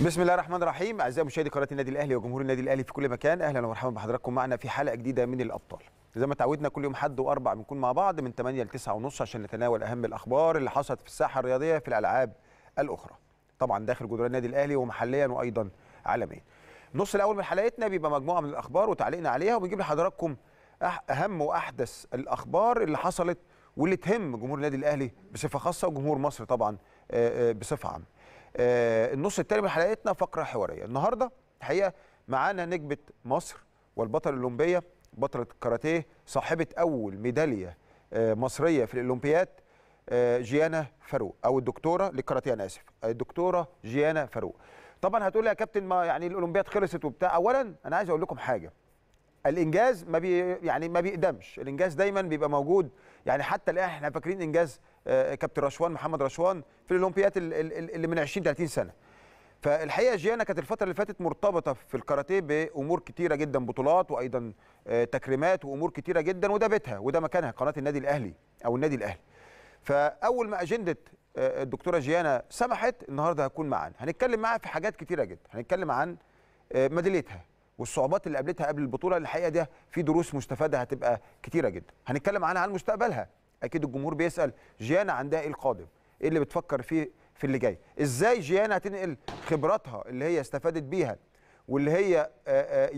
بسم الله الرحمن الرحيم اعزائي مشاهدي قناه النادي الاهلي وجمهور النادي الاهلي في كل مكان اهلا ومرحبا بحضراتكم معنا في حلقه جديده من الابطال زي ما تعودنا كل يوم حد واربع بنكون مع بعض من 8 ل 9 ونص عشان نتناول اهم الاخبار اللي حصلت في الساحه الرياضيه في الالعاب الاخرى طبعا داخل جدران النادي الاهلي ومحليا وايضا عالميا النص الاول من حلقتنا بيبقى مجموعه من الاخبار وتعليقنا عليها وبنجيب لحضراتكم اهم واحدث الاخبار اللي حصلت واللي تهم جمهور النادي الاهلي بصفه خاصه وجمهور مصر طبعا بصفه عامه آه، النص الثاني من حلقتنا فقره حواريه النهارده الحقيقه معانا نجمه مصر والبطل الاولمبيه بطله الكاراتيه صاحبه اول ميداليه آه، مصريه في الاولمبياد آه، جيانا فاروق او الدكتوره للكاراتيه انا اسف الدكتوره جيانا فاروق طبعا هتقول لي يا كابتن ما يعني الاولمبياد خلصت وبتاع اولا انا عايز اقول لكم حاجه الانجاز ما بي يعني ما بيقدمش الانجاز دايما بيبقى موجود يعني حتى الان احنا فاكرين انجاز آه، كابتن رشوان محمد رشوان في الاولمبيات اللي من 20 30 سنه فالحقيقه جيانا كانت الفتره اللي فاتت مرتبطه في الكاراتيه بامور كتيره جدا بطولات وايضا آه، تكريمات وامور كتيره جدا وده بيتها وده مكانها قناه النادي الاهلي او النادي الاهلي فاول ما اجنده آه، الدكتوره جيانا سمحت النهارده هتكون معانا هنتكلم معاها في حاجات كتيره جدا هنتكلم عن ميداليتها والصعوبات اللي قابلتها قبل البطوله الحقيقه دي في دروس مستفاده هتبقى كتيره جدا هنتكلم عنها عن مستقبلها اكيد الجمهور بيسال جيانا عندها ايه القادم ايه اللي بتفكر فيه في اللي جاي ازاي جيانا هتنقل خبراتها اللي هي استفادت بيها واللي هي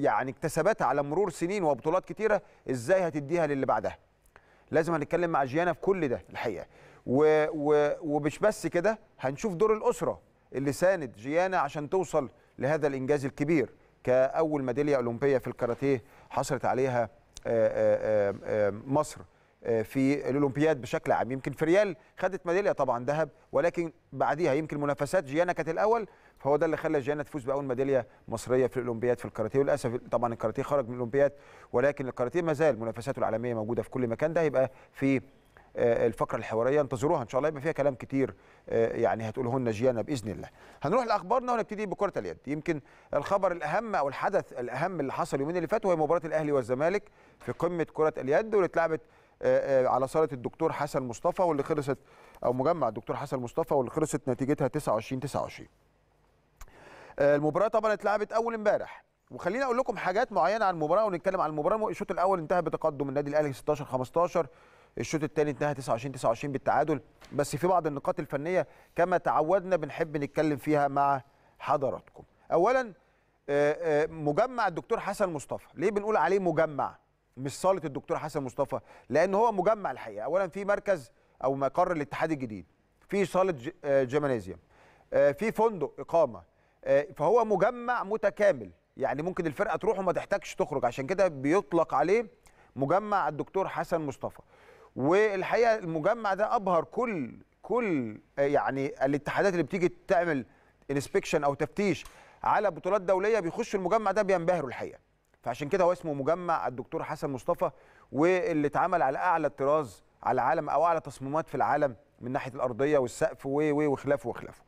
يعني اكتسبتها على مرور سنين وبطولات كتيره ازاي هتديها للي بعدها لازم هنتكلم مع جيانا في كل ده الحقيقه و و ومش بس كده هنشوف دور الاسره اللي ساند جيانا عشان توصل لهذا الانجاز الكبير كأول ميدالية أولمبية في الكاراتيه حصلت عليها آه، آه، آه، مصر في الاولمبياد بشكل عام يمكن فريال خدت ميداليه طبعا ذهب ولكن بعديها يمكن منافسات جيانا كانت الاول فهو ده اللي خلى جيانا تفوز باول ميداليه مصريه في الاولمبياد في الكاراتيه وللاسف طبعا الكاراتيه خرج من الاولمبياد ولكن الكاراتيه ما زال منافساته العالميه موجوده في كل مكان ده يبقى في آه، الفقره الحواريه انتظروها ان شاء الله يبقى فيها كلام كتير آه، يعني هتقوله لنا جيانا باذن الله هنروح لاخبارنا ونبتدي بكره اليد يمكن الخبر الاهم او الحدث الاهم اللي حصل اليومين اللي فاتوا هي مباراه الاهلي والزمالك في قمه كره اليد واللي اتلعبت آه، على صاله الدكتور حسن مصطفى واللي خلصت او مجمع الدكتور حسن مصطفى واللي خلصت نتيجتها 29 29 المباراه طبعا اتلعبت اول امبارح وخليني اقول لكم حاجات معينه عن المباراه ونتكلم عن المباراه الشوط الاول انتهى بتقدم النادي الاهلي 16 15 الشوط الثاني انتهى 29 29 بالتعادل بس في بعض النقاط الفنيه كما تعودنا بنحب نتكلم فيها مع حضراتكم اولا آه، آه، مجمع الدكتور حسن مصطفى ليه بنقول عليه مجمع مش صاله الدكتور حسن مصطفى لان هو مجمع الحقيقه اولا في مركز او مقر الاتحاد الجديد في صاله جيمنازيوم آه، في فندق اقامه فهو مجمع متكامل يعني ممكن الفرقه تروح وما تحتاجش تخرج عشان كده بيطلق عليه مجمع الدكتور حسن مصطفى والحقيقه المجمع ده ابهر كل كل آه، يعني الاتحادات اللي بتيجي تعمل انسبكشن او تفتيش على بطولات دوليه بيخشوا المجمع ده بينبهروا الحقيقه فعشان كده هو اسمه مجمع الدكتور حسن مصطفى واللي اتعمل على اعلى الطراز على العالم او اعلى تصميمات في العالم من ناحيه الارضيه والسقف و و وخلافه وخلافه.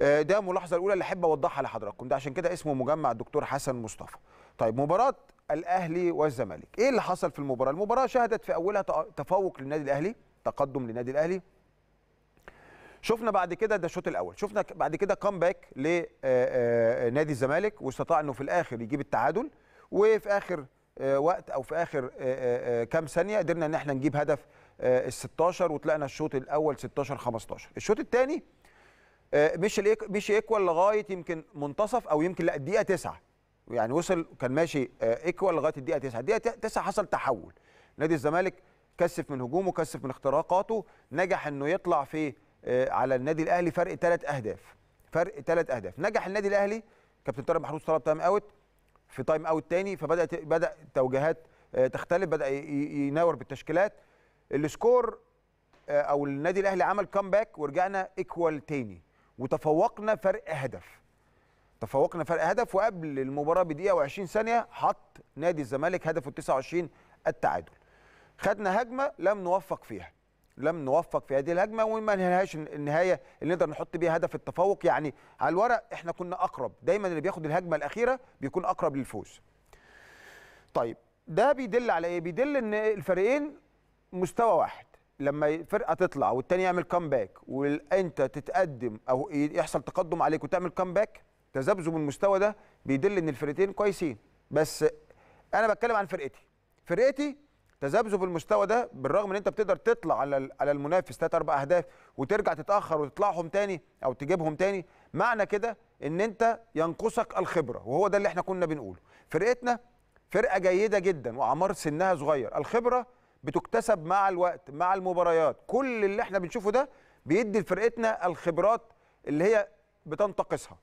آه، ده الملاحظه الاولى اللي احب اوضحها لحضراتكم ده عشان كده اسمه مجمع الدكتور حسن مصطفى. طيب مباراه الاهلي والزمالك ايه اللي حصل في المباراه المباراه شهدت في اولها تفوق للنادي الاهلي تقدم للنادي الاهلي شفنا بعد كده ده الشوط الاول شفنا بعد كده كامباك لنادي الزمالك واستطاع انه في الاخر يجيب التعادل وفي اخر وقت او في اخر كام ثانيه قدرنا ان احنا نجيب هدف ال 16 وطلعنا الشوط الاول 16 15 الشوط الثاني مش مش ايكوال لغايه يمكن منتصف او يمكن لا الدقيقه 9 يعني وصل كان ماشي ايكوال آه، لغايه الدقيقه 9 الدقيقه 9 حصل تحول نادي الزمالك كثف من هجومه كثف من اختراقاته نجح انه يطلع في آه، على النادي الاهلي فرق ثلاث اهداف فرق ثلاث اهداف نجح النادي الاهلي كابتن طارق محروس طلب تايم اوت في تايم اوت ثاني فبدا بدا التوجهات آه، تختلف بدا يناور بالتشكيلات السكور او النادي الاهلي عمل كامباك ورجعنا ايكوال ثاني وتفوقنا فرق هدف تفوقنا فرق هدف وقبل المباراه بدقيقه و20 ثانيه حط نادي الزمالك هدفه 29 التعادل خدنا هجمه لم نوفق فيها لم نوفق في هذه الهجمه وما نهاش النهايه اللي نقدر نحط بيها هدف التفوق يعني على الورق احنا كنا اقرب دايما اللي بياخد الهجمه الاخيره بيكون اقرب للفوز طيب ده بيدل على ايه بيدل ان الفريقين مستوى واحد لما فرقه تطلع والتاني يعمل كامباك وانت تتقدم او يحصل تقدم عليك وتعمل كامباك تذبذب المستوى ده بيدل ان الفرقتين كويسين بس انا بتكلم عن فرقتي فرقتي تذبذب المستوى ده بالرغم ان انت بتقدر تطلع على على المنافس ثلاث اربع اهداف وترجع تتاخر وتطلعهم تاني او تجيبهم تاني معنى كده ان انت ينقصك الخبره وهو ده اللي احنا كنا بنقوله فرقتنا فرقه جيده جدا وعمار سنها صغير الخبره بتكتسب مع الوقت مع المباريات كل اللي احنا بنشوفه ده بيدي لفرقتنا الخبرات اللي هي بتنتقصها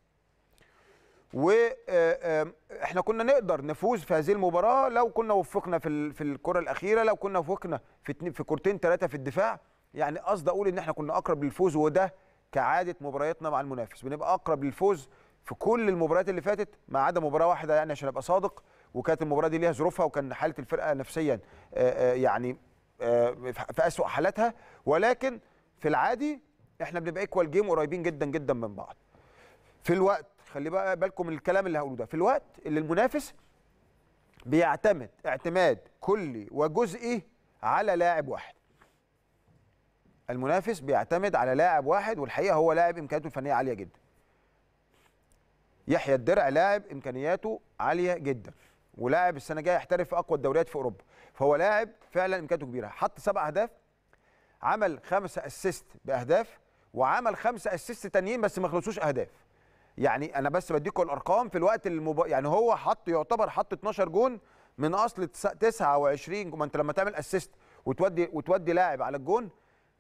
واحنا آه، آه، كنا نقدر نفوز في هذه المباراه لو كنا وفقنا في في الكره الاخيره لو كنا وفقنا في في كورتين ثلاثه في الدفاع يعني قصدي اقول ان احنا كنا اقرب للفوز وده كعاده مبارياتنا مع المنافس بنبقى اقرب للفوز في كل المباريات اللي فاتت ما عدا مباراه واحده يعني عشان ابقى صادق وكانت المباراه دي ليها ظروفها وكان حاله الفرقه نفسيا آه، يعني في اسوء حالاتها ولكن في العادي احنا بنبقى ايكوال جيم قريبين جدا جدا من بعض في الوقت خلي بقى بالكم من الكلام اللي هقوله ده في الوقت اللي المنافس بيعتمد اعتماد كلي وجزئي على لاعب واحد المنافس بيعتمد على لاعب واحد والحقيقه هو لاعب امكانياته الفنيه عاليه جدا يحيى الدرع لاعب امكانياته عاليه جدا ولاعب السنه الجايه يحترف في اقوى الدوريات في اوروبا فهو لاعب فعلا امكانياته كبيره حط سبع اهداف عمل خمسه اسيست باهداف وعمل خمسه اسيست تانيين بس ما خلصوش اهداف يعني انا بس بديكم الارقام في الوقت المب... يعني هو حط يعتبر حط 12 جون من اصل 29 ما انت لما تعمل اسيست وتودي وتودي لاعب على الجون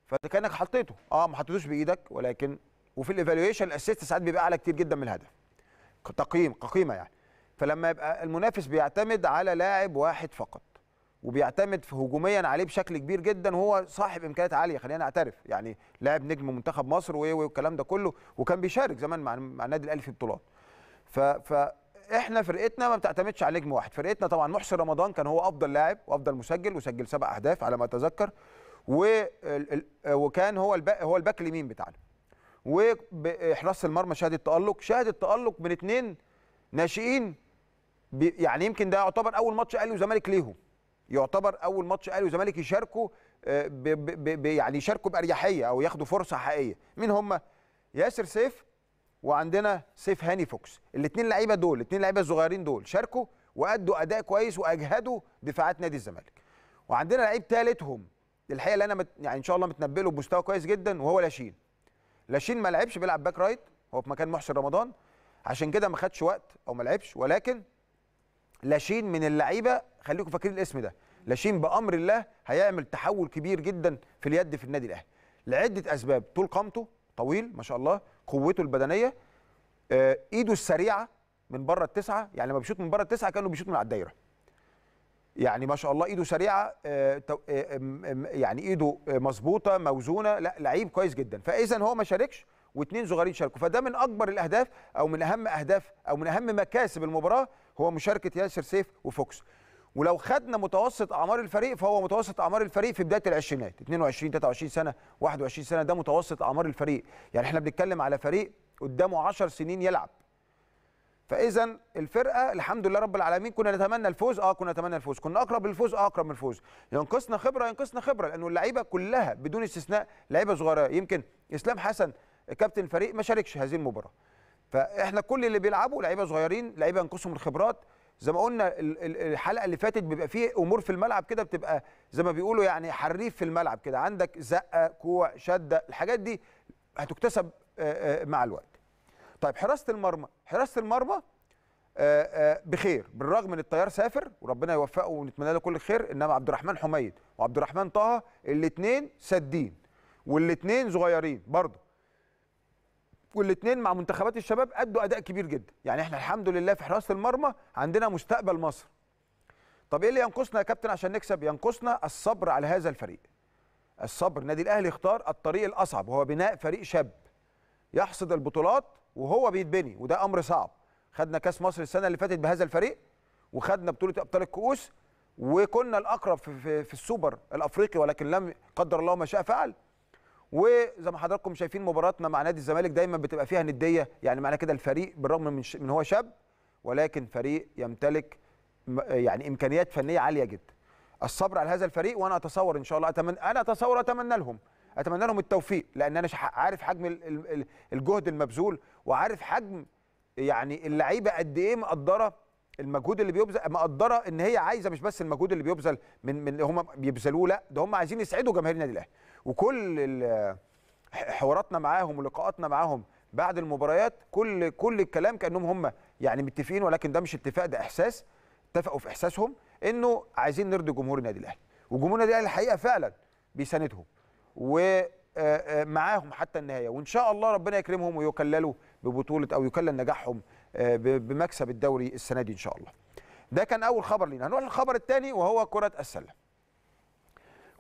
فكانك حطيته اه ما حطيتوش بايدك ولكن وفي الايفالويشن الاسيست ساعات بيبقى اعلى كتير جدا من الهدف تقييم كقيمه يعني فلما يبقى المنافس بيعتمد على لاعب واحد فقط وبيعتمد في هجوميا عليه بشكل كبير جدا وهو صاحب امكانيات عاليه خلينا نعترف يعني لاعب نجم منتخب مصر وايه والكلام ده كله وكان بيشارك زمان مع مع النادي الاهلي في بطولات ف ف احنا فرقتنا ما بتعتمدش على نجم واحد فرقتنا طبعا محسن رمضان كان هو افضل لاعب وافضل مسجل وسجل سبع اهداف على ما اتذكر و... وكان هو الباك هو الباك اليمين بتاعنا وحراسه المرمى شهد التالق شهد التالق من اثنين ناشئين يعني يمكن ده يعتبر اول ماتش اهلي وزمالك ليهم يعتبر اول ماتش اهلي وزمالك يشاركوا آه، يعني يشاركوا باريحيه او ياخدوا فرصه حقيقيه مين هم ياسر سيف وعندنا سيف هاني فوكس الاثنين لعيبه دول الاثنين لعيبه الصغيرين دول شاركوا وادوا اداء كويس واجهدوا دفاعات نادي الزمالك وعندنا لعيب ثالثهم الحقيقه اللي انا مت... يعني ان شاء الله متنبله بمستوى كويس جدا وهو لاشين لاشين ما لعبش بيلعب باك رايت هو في مكان محسن رمضان عشان كده ما خدش وقت او ما لعبش ولكن لاشين من اللعيبه خليكم فاكرين الاسم ده لاشين بامر الله هيعمل تحول كبير جدا في اليد في النادي الاهلي لعده اسباب طول قامته طويل ما شاء الله قوته البدنيه آه، ايده السريعه من بره التسعه يعني لما بيشوط من بره التسعه كانه بيشوط من على الدايره يعني ما شاء الله ايده سريعه آه، آه، يعني ايده مظبوطه موزونه لا لعيب كويس جدا فاذا هو ما شاركش واثنين صغيرين شاركوا فده من اكبر الاهداف او من اهم اهداف او من اهم مكاسب المباراه هو مشاركه ياسر سيف وفوكس ولو خدنا متوسط اعمار الفريق فهو متوسط اعمار الفريق في بدايه العشرينات 22 23 سنه 21 سنه ده متوسط اعمار الفريق يعني احنا بنتكلم على فريق قدامه 10 سنين يلعب فاذا الفرقه الحمد لله رب العالمين كنا نتمنى الفوز اه كنا نتمنى الفوز كنا اقرب للفوز اه اقرب من الفوز ينقصنا خبره ينقصنا خبره لانه اللعيبه كلها بدون استثناء لعيبه صغيره يمكن اسلام حسن كابتن الفريق ما شاركش هذه المباراه فاحنا كل اللي بيلعبوا لعيبه صغيرين لعيبه ينقصهم الخبرات زي ما قلنا الحلقه اللي فاتت بيبقى فيه امور في الملعب كده بتبقى زي ما بيقولوا يعني حريف في الملعب كده عندك زقه كوع شده الحاجات دي هتكتسب مع الوقت طيب حراسه المرمى حراسه المرمى بخير بالرغم ان الطيار سافر وربنا يوفقه ونتمنى له كل خير انما عبد الرحمن حميد وعبد الرحمن طه الاثنين سادين والاثنين صغيرين برضه والاثنين مع منتخبات الشباب ادوا اداء كبير جدا يعني احنا الحمد لله في حراسه المرمى عندنا مستقبل مصر طب ايه اللي ينقصنا يا كابتن عشان نكسب ينقصنا الصبر على هذا الفريق الصبر النادي الاهلي اختار الطريق الاصعب وهو بناء فريق شاب يحصد البطولات وهو بيتبني وده امر صعب خدنا كاس مصر السنه اللي فاتت بهذا الفريق وخدنا بطوله ابطال الكؤوس وكنا الاقرب في, في, في السوبر الافريقي ولكن لم قدر الله ما شاء فعل وزي ما حضراتكم شايفين مباراتنا مع نادي الزمالك دايما بتبقى فيها نديه يعني معنى كده الفريق بالرغم من ان هو شاب ولكن فريق يمتلك يعني امكانيات فنيه عاليه جدا الصبر على هذا الفريق وانا اتصور ان شاء الله اتمنى انا اتصور اتمنى لهم اتمنى لهم التوفيق لان انا عارف حجم الجهد المبذول وعارف حجم يعني اللعيبه قد ايه مقدره المجهود اللي بيبذل مقدره ان هي عايزه مش بس المجهود اللي بيبذل من من هم بيبذلوه لا ده هم عايزين يسعدوا جماهير النادي الاهلي وكل حواراتنا معاهم ولقاءاتنا معاهم بعد المباريات كل كل الكلام كانهم هم يعني متفقين ولكن ده مش اتفاق ده احساس اتفقوا في احساسهم انه عايزين نرضي جمهور النادي الاهلي وجمهور النادي الاهلي الحقيقه فعلا بيساندهم ومعاهم آه، آه، حتى النهايه وان شاء الله ربنا يكرمهم ويكللوا ببطوله او يكلل نجاحهم آه، بمكسب الدوري السنه دي ان شاء الله ده كان اول خبر لينا هنروح للخبر الثاني وهو كره السله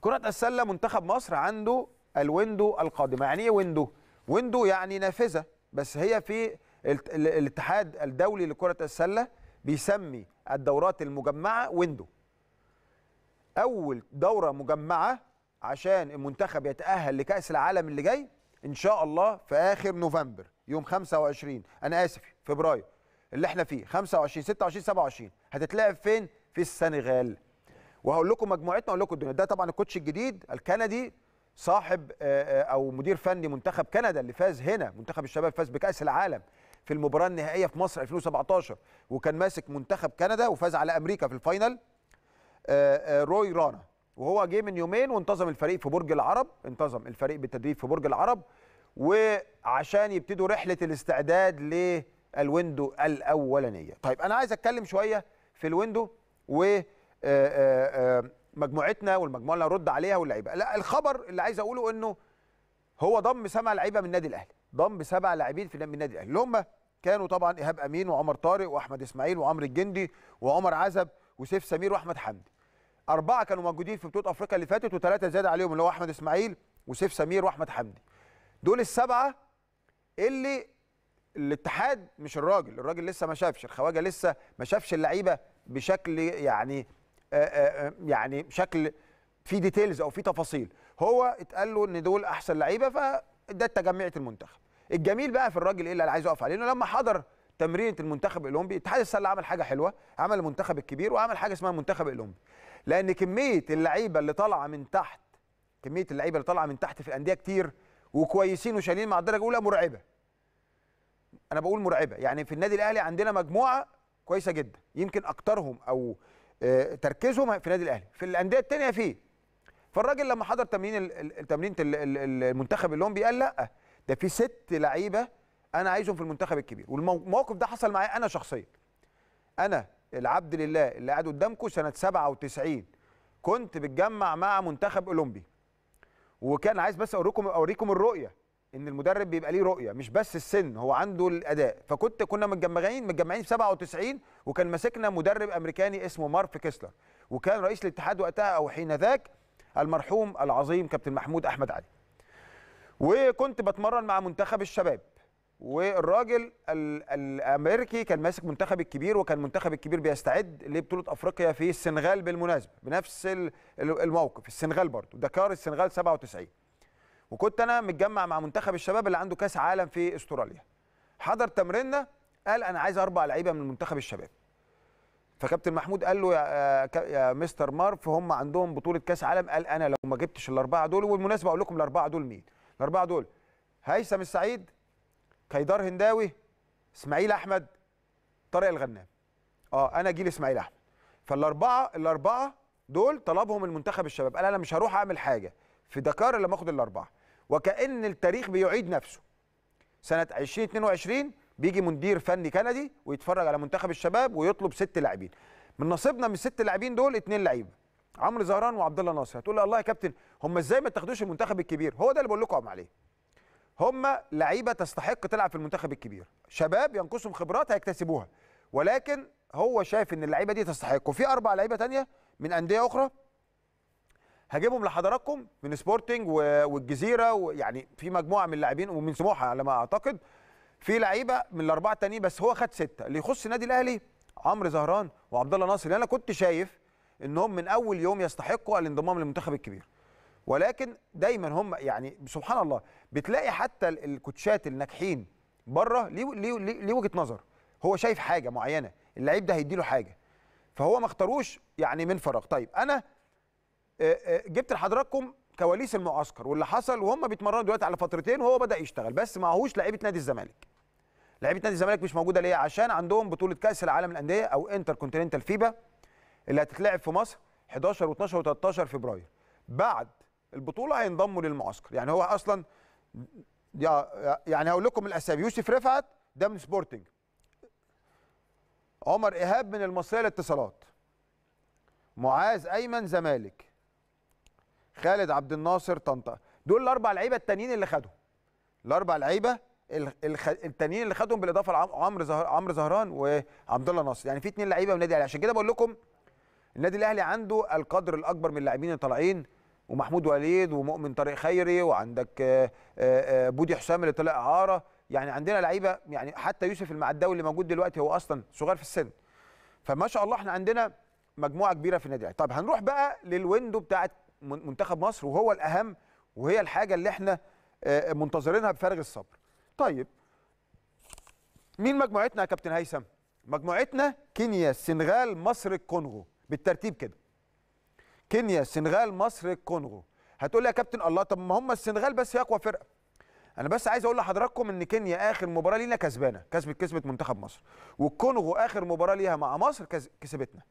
كرة السلة منتخب مصر عنده الويندو القادمة يعني ايه ويندو؟ ويندو يعني نافذة بس هي في الاتحاد الدولي لكرة السلة بيسمي الدورات المجمعة ويندو أول دورة مجمعة عشان المنتخب يتأهل لكأس العالم اللي جاي إن شاء الله في آخر نوفمبر يوم 25 أنا آسف فبراير اللي احنا فيه 25 26 27 هتتلعب فين؟ في السنغال وهقول لكم مجموعتنا اقول لكم الدنيا ده طبعا الكوتش الجديد الكندي صاحب آه، آه، او مدير فني منتخب كندا اللي فاز هنا منتخب الشباب فاز بكاس العالم في المباراه النهائيه في مصر 2017 وكان ماسك منتخب كندا وفاز على امريكا في الفاينل آه، روي رانا وهو جه من يومين وانتظم الفريق في برج العرب انتظم الفريق بالتدريب في برج العرب وعشان يبتدوا رحله الاستعداد للويندو الاولانيه طيب انا عايز اتكلم شويه في الويندو و آه، آه، آه، مجموعتنا والمجموعه اللي هنرد عليها واللعيبه لا الخبر اللي عايز اقوله انه هو ضم سبع لعيبه من النادي الاهلي ضم سبع لاعبين في النادي الاهلي اللي هم كانوا طبعا ايهاب امين وعمر طارق واحمد اسماعيل وعمر الجندي وعمر عزب وسيف سمير واحمد حمدي اربعه كانوا موجودين في بطوله افريقيا اللي فاتت وثلاثه زاد عليهم اللي هو احمد اسماعيل وسيف سمير واحمد حمدي دول السبعه اللي الاتحاد مش الراجل الراجل لسه ما شافش الخواجه لسه ما شافش اللعيبه بشكل يعني آه، آه، آه، يعني شكل في ديتيلز او في تفاصيل هو اتقال له ان دول احسن لعيبه فده تجمعيه المنتخب الجميل بقى في الراجل ايه اللي انا عايز اقف عليه انه لما حضر تمرينه المنتخب الاولمبي اتحاد السله عمل حاجه حلوه عمل المنتخب الكبير وعمل حاجه اسمها المنتخب الاولمبي لان كميه اللعيبه اللي طالعه من تحت كميه اللعيبه اللي طالعه من تحت في الانديه كتير وكويسين وشايلين مع الدرجه الاولى مرعبه انا بقول مرعبه يعني في النادي الاهلي عندنا مجموعه كويسه جدا يمكن اكترهم او آه، تركيزهم في النادي الاهلي في الانديه الثانيه فيه فالراجل لما حضر تمرين تمرين المنتخب الاولمبي قال لا ده في ست لعيبه انا عايزهم في المنتخب الكبير والموقف ده حصل معايا انا شخصيا انا العبد لله اللي قاعد قدامكم سنه 97 كنت بتجمع مع منتخب اولمبي وكان عايز بس اوريكم اوريكم الرؤيه ان المدرب بيبقى ليه رؤيه مش بس السن هو عنده الاداء فكنت كنا متجمعين متجمعين في 97 وكان ماسكنا مدرب امريكاني اسمه مارف كيسلر وكان رئيس الاتحاد وقتها او حين ذاك المرحوم العظيم كابتن محمود احمد علي وكنت بتمرن مع منتخب الشباب والراجل الامريكي كان ماسك منتخب الكبير وكان منتخب الكبير بيستعد لبطوله افريقيا في السنغال بالمناسبه بنفس الموقف السنغال برضه دكار السنغال 97 وكنت انا متجمع مع منتخب الشباب اللي عنده كاس عالم في استراليا حضر تمريننا قال انا عايز اربع لعيبه من منتخب الشباب فكابتن محمود قال له يا, آه، يا مستر مارف هم عندهم بطوله كاس عالم قال انا لو ما جبتش الاربعه دول والمناسبه اقول لكم الاربعه دول مين الاربعه دول هيثم السعيد كيدار هنداوي اسماعيل احمد طارق الغنام اه انا جيل اسماعيل احمد فالاربعه الاربعه دول طلبهم المنتخب الشباب قال انا مش هروح اعمل حاجه في دكار الا ما اخد الاربعه وكأن التاريخ بيعيد نفسه سنة 2022 بيجي مدير فني كندي ويتفرج على منتخب الشباب ويطلب ست لاعبين من نصيبنا من الست لاعبين دول اثنين لعيبه عمرو زهران وعبد الله ناصر هتقول لي الله يا كابتن هم ازاي ما تاخدوش المنتخب الكبير هو ده اللي بقول لكم عليه هم لعيبه تستحق تلعب في المنتخب الكبير شباب ينقصهم خبرات هيكتسبوها ولكن هو شايف ان اللعيبه دي تستحق وفي اربع لعيبه ثانيه من انديه اخرى هجيبهم لحضراتكم من سبورتنج والجزيره ويعني في مجموعه من اللاعبين ومن سموحه على ما اعتقد في لعيبه من الاربعه التانيين بس هو خد سته اللي يخص النادي الاهلي عمرو زهران وعبد الله ناصر انا كنت شايف انهم من اول يوم يستحقوا الانضمام للمنتخب الكبير ولكن دايما هم يعني سبحان الله بتلاقي حتى الكوتشات الناجحين بره ليه ليه ليه وجهه نظر هو شايف حاجه معينه اللعيب ده هيديله حاجه فهو ما اختاروش يعني من فراغ طيب انا آه، آه، جبت لحضراتكم كواليس المعسكر واللي حصل وهم بيتمرنوا دلوقتي على فترتين وهو بدا يشتغل بس معهوش لعيبه نادي الزمالك لعيبه نادي الزمالك مش موجوده ليه عشان عندهم بطوله كاس العالم للانديه او انتر كونتيننتال فيبا اللي هتتلعب في مصر 11 و12 و13 فبراير بعد البطوله هينضموا للمعسكر يعني هو اصلا يعني هقول لكم الاسامي يوسف رفعت ده من سبورتنج عمر ايهاب من المصريه للاتصالات معاذ ايمن زمالك خالد عبد الناصر طنطا دول الاربع لعيبه التانيين اللي خدهم الاربع لعيبه التانيين اللي خدهم بالاضافه لعمرو عمرو زهران وعبد الله ناصر يعني في اثنين لعيبه من النادي الاهلي عشان كده بقول لكم النادي الاهلي عنده القدر الاكبر من اللاعبين اللي طالعين ومحمود وليد ومؤمن طارق خيري وعندك آه، آه، آه، بودي حسام اللي طلع اعاره يعني عندنا لعيبه يعني حتى يوسف المعداوي اللي موجود دلوقتي هو اصلا صغير في السن فما شاء الله احنا عندنا مجموعه كبيره في النادي الاهلي طب هنروح بقى للويندو بتاعت منتخب مصر وهو الاهم وهي الحاجه اللي احنا آه، آه، منتظرينها بفارغ الصبر. طيب مين مجموعتنا يا كابتن هيثم؟ مجموعتنا كينيا السنغال مصر الكونغو بالترتيب كده. كينيا السنغال مصر الكونغو هتقول لي يا كابتن الله طب ما هم السنغال بس هي اقوى فرقه. انا بس عايز اقول لحضراتكم ان كينيا اخر مباراه لينا كسبانه كسبت كسبت منتخب مصر والكونغو اخر مباراه ليها مع مصر كسبتنا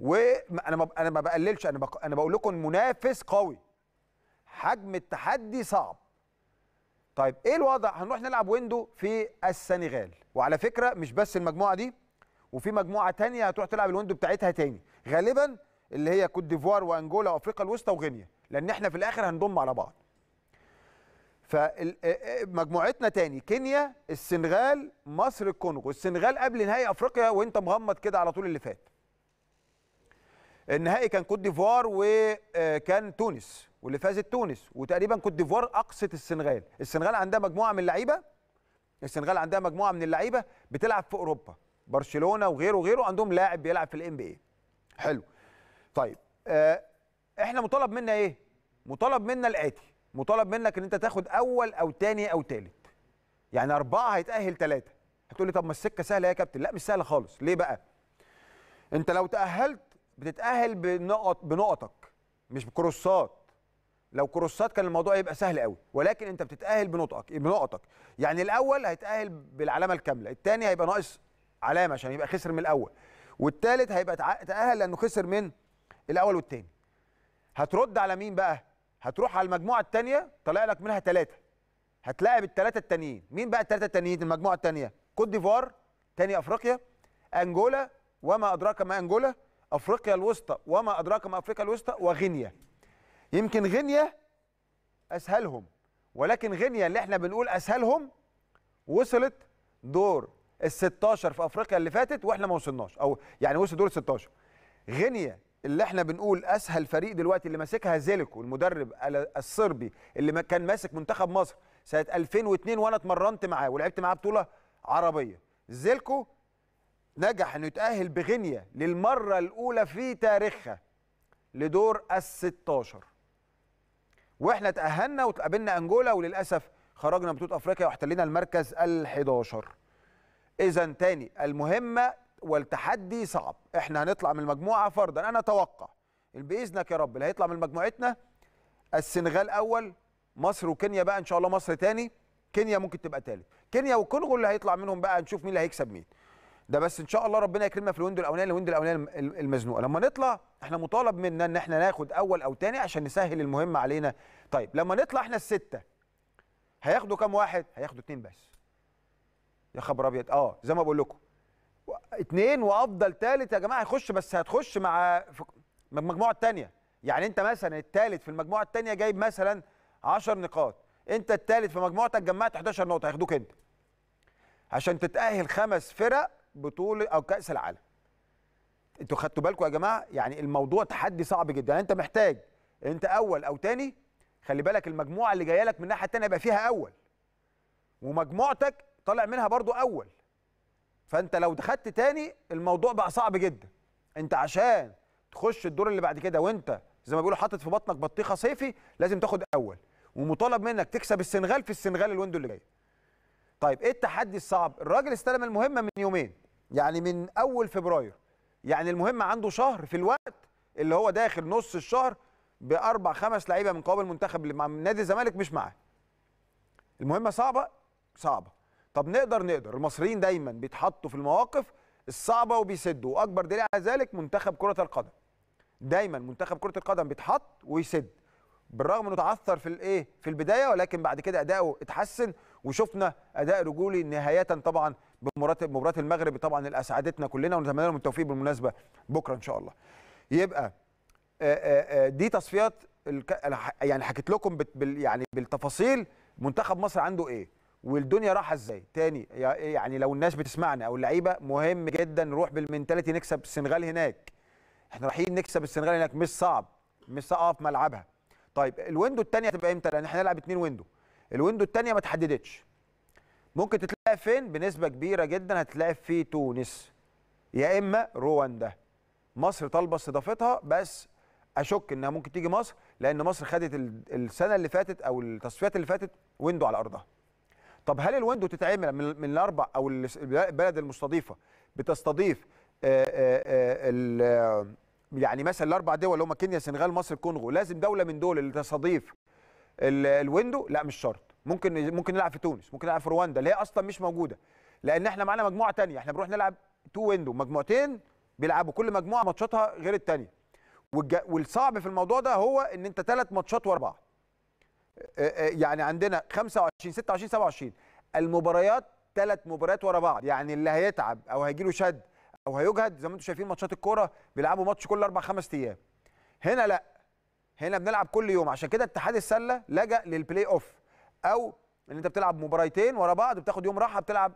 وانا ما انا ما بقللش انا بق... انا بقول لكم منافس قوي حجم التحدي صعب طيب ايه الوضع هنروح نلعب ويندو في السنغال وعلى فكره مش بس المجموعه دي وفي مجموعه تانية هتروح تلعب الويندو بتاعتها تاني غالبا اللي هي كوت ديفوار وانجولا وافريقيا الوسطى وغينيا لان احنا في الاخر هنضم على بعض فمجموعتنا تاني كينيا السنغال مصر الكونغو السنغال قبل نهائي افريقيا وانت مغمض كده على طول اللي فات النهائي كان كوت ديفوار وكان آه، تونس واللي فازت تونس وتقريبا كوت ديفوار اقصت السنغال السنغال عندها مجموعه من اللعيبه السنغال عندها مجموعه من اللعيبه بتلعب في اوروبا برشلونه وغيره وغيره عندهم لاعب بيلعب في الام بي اي حلو طيب آه، احنا مطالب منا ايه مطالب منا الاتي مطالب منك ان انت تاخد اول او تاني او تالت يعني اربعه هيتاهل ثلاثه هتقول لي طب ما السكه سهله يا كابتن لا مش سهله خالص ليه بقى انت لو تاهلت بتتاهل بنقط بنقطك مش بكروسات لو كروسات كان الموضوع يبقى سهل قوي ولكن انت بتتاهل بنقطك بنقطك يعني الاول هيتاهل بالعلامه الكامله الثاني هيبقى ناقص علامه عشان يبقى خسر من الاول والثالث هيبقى تاهل لانه خسر من الاول والثاني هترد على مين بقى هتروح على المجموعه الثانيه طلع لك منها ثلاثه هتلاعب الثلاثه التانيين مين بقى الثلاثه التانيين المجموعه الثانيه كوت ديفوار ثاني افريقيا انجولا وما ادراك ما انجولا افريقيا الوسطى وما ادراك ما افريقيا الوسطى وغينيا يمكن غينيا اسهلهم ولكن غينيا اللي احنا بنقول اسهلهم وصلت دور ال 16 في افريقيا اللي فاتت واحنا ما وصلناش او يعني وصل دور ال 16 غينيا اللي احنا بنقول اسهل فريق دلوقتي اللي ماسكها زيلكو المدرب الصربي اللي كان ماسك منتخب مصر سنه 2002 وانا اتمرنت معاه ولعبت معاه بطوله عربيه زيلكو نجح انه يتأهل بغينيا للمرة الأولى في تاريخها لدور ال 16 واحنا تأهلنا وتقابلنا أنجولا وللأسف خرجنا بطولة أفريقيا واحتلينا المركز ال 11 إذا تاني المهمة والتحدي صعب احنا هنطلع من المجموعة فردا أنا أتوقع بإذنك يا رب اللي هيطلع من مجموعتنا السنغال أول مصر وكينيا بقى إن شاء الله مصر تاني كينيا ممكن تبقى تالت كينيا والكونغو اللي هيطلع منهم بقى نشوف مين اللي هيكسب مين ده بس ان شاء الله ربنا يكرمنا في الويندو الاولاني الويندو الاولاني المزنوقه لما نطلع احنا مطالب منا ان احنا ناخد اول او تاني عشان نسهل المهمه علينا طيب لما نطلع احنا السته هياخدوا كام واحد هياخدوا اتنين بس يا خبر ابيض اه زي ما بقول لكم اتنين وافضل تالت يا جماعه هيخش بس هتخش مع المجموعه الثانيه يعني انت مثلا الثالث في المجموعه الثانيه جايب مثلا 10 نقاط انت الثالث في مجموعتك جمعت 11 نقطه هياخدوك انت عشان تتاهل خمس فرق بطوله او كاس العالم انتوا خدتوا بالكم يا جماعه يعني الموضوع تحدي صعب جدا يعني انت محتاج انت اول او تاني خلي بالك المجموعه اللي جايه لك من الناحيه الثانيه يبقى فيها اول ومجموعتك طالع منها برضو اول فانت لو دخلت تاني الموضوع بقى صعب جدا انت عشان تخش الدور اللي بعد كده وانت زي ما بيقولوا حاطط في بطنك بطيخه صيفي لازم تاخد اول ومطالب منك تكسب السنغال في السنغال الويندو اللي جايه طيب ايه التحدي الصعب الراجل استلم المهمه من يومين يعني من اول فبراير يعني المهمه عنده شهر في الوقت اللي هو داخل نص الشهر باربع خمس لعيبه من قوام المنتخب اللي مع نادي الزمالك مش معاه المهمه صعبه صعبه طب نقدر نقدر المصريين دايما بيتحطوا في المواقف الصعبه وبيسدوا واكبر دليل على ذلك منتخب كره القدم دايما منتخب كره القدم بيتحط ويسد بالرغم انه تعثر في الايه في البدايه ولكن بعد كده اداؤه اتحسن وشفنا اداء رجولي نهايه طبعا بمباراه المغرب طبعا اللي اسعدتنا كلنا ونتمنى لهم التوفيق بالمناسبه بكره ان شاء الله يبقى آه، آه، آه، دي تصفيات يعني حكيت لكم يعني بالتفاصيل منتخب مصر عنده ايه والدنيا رايحه ازاي تاني يعني لو الناس بتسمعنا او اللعيبه مهم جدا نروح بالمنتاليتي نكسب السنغال هناك احنا رايحين نكسب السنغال هناك مش صعب مش صعب في ملعبها طيب الويندو الثانيه هتبقى امتى لان احنا هنلعب اثنين ويندو الويندو الثانيه ما تحددتش ممكن تتلاقي فين بنسبه كبيره جدا هتتلاقي في تونس يا اما رواندا مصر طالبه استضافتها بس اشك انها ممكن تيجي مصر لان مصر خدت السنه اللي فاتت او التصفيات اللي فاتت ويندو على ارضها طب هل الويندو تتعمل من الاربع او البلد المستضيفه بتستضيف آه، آه، آه، يعني مثلا الاربع دول اللي هم كينيا السنغال مصر الكونغو لازم دوله من دول اللي تستضيف الويندو لا مش شرط ممكن ممكن نلعب في تونس ممكن نلعب في رواندا اللي هي اصلا مش موجوده لان احنا معانا مجموعه ثانيه احنا بنروح نلعب تو ويندو مجموعتين بيلعبوا كل مجموعه ماتشاتها غير الثانيه والصعب في الموضوع ده هو ان انت ثلاث ماتشات ورا بعض يعني عندنا 25 26 27 المباريات ثلاث مباريات ورا بعض يعني اللي هيتعب او هيجي له شد او هيجهد زي ما انتم شايفين ماتشات الكوره بيلعبوا ماتش كل اربع خمس ايام هنا لا هنا بنلعب كل يوم عشان كده اتحاد السله لجا للبلاي اوف او ان انت بتلعب مباراتين ورا بعض بتاخد يوم راحه بتلعب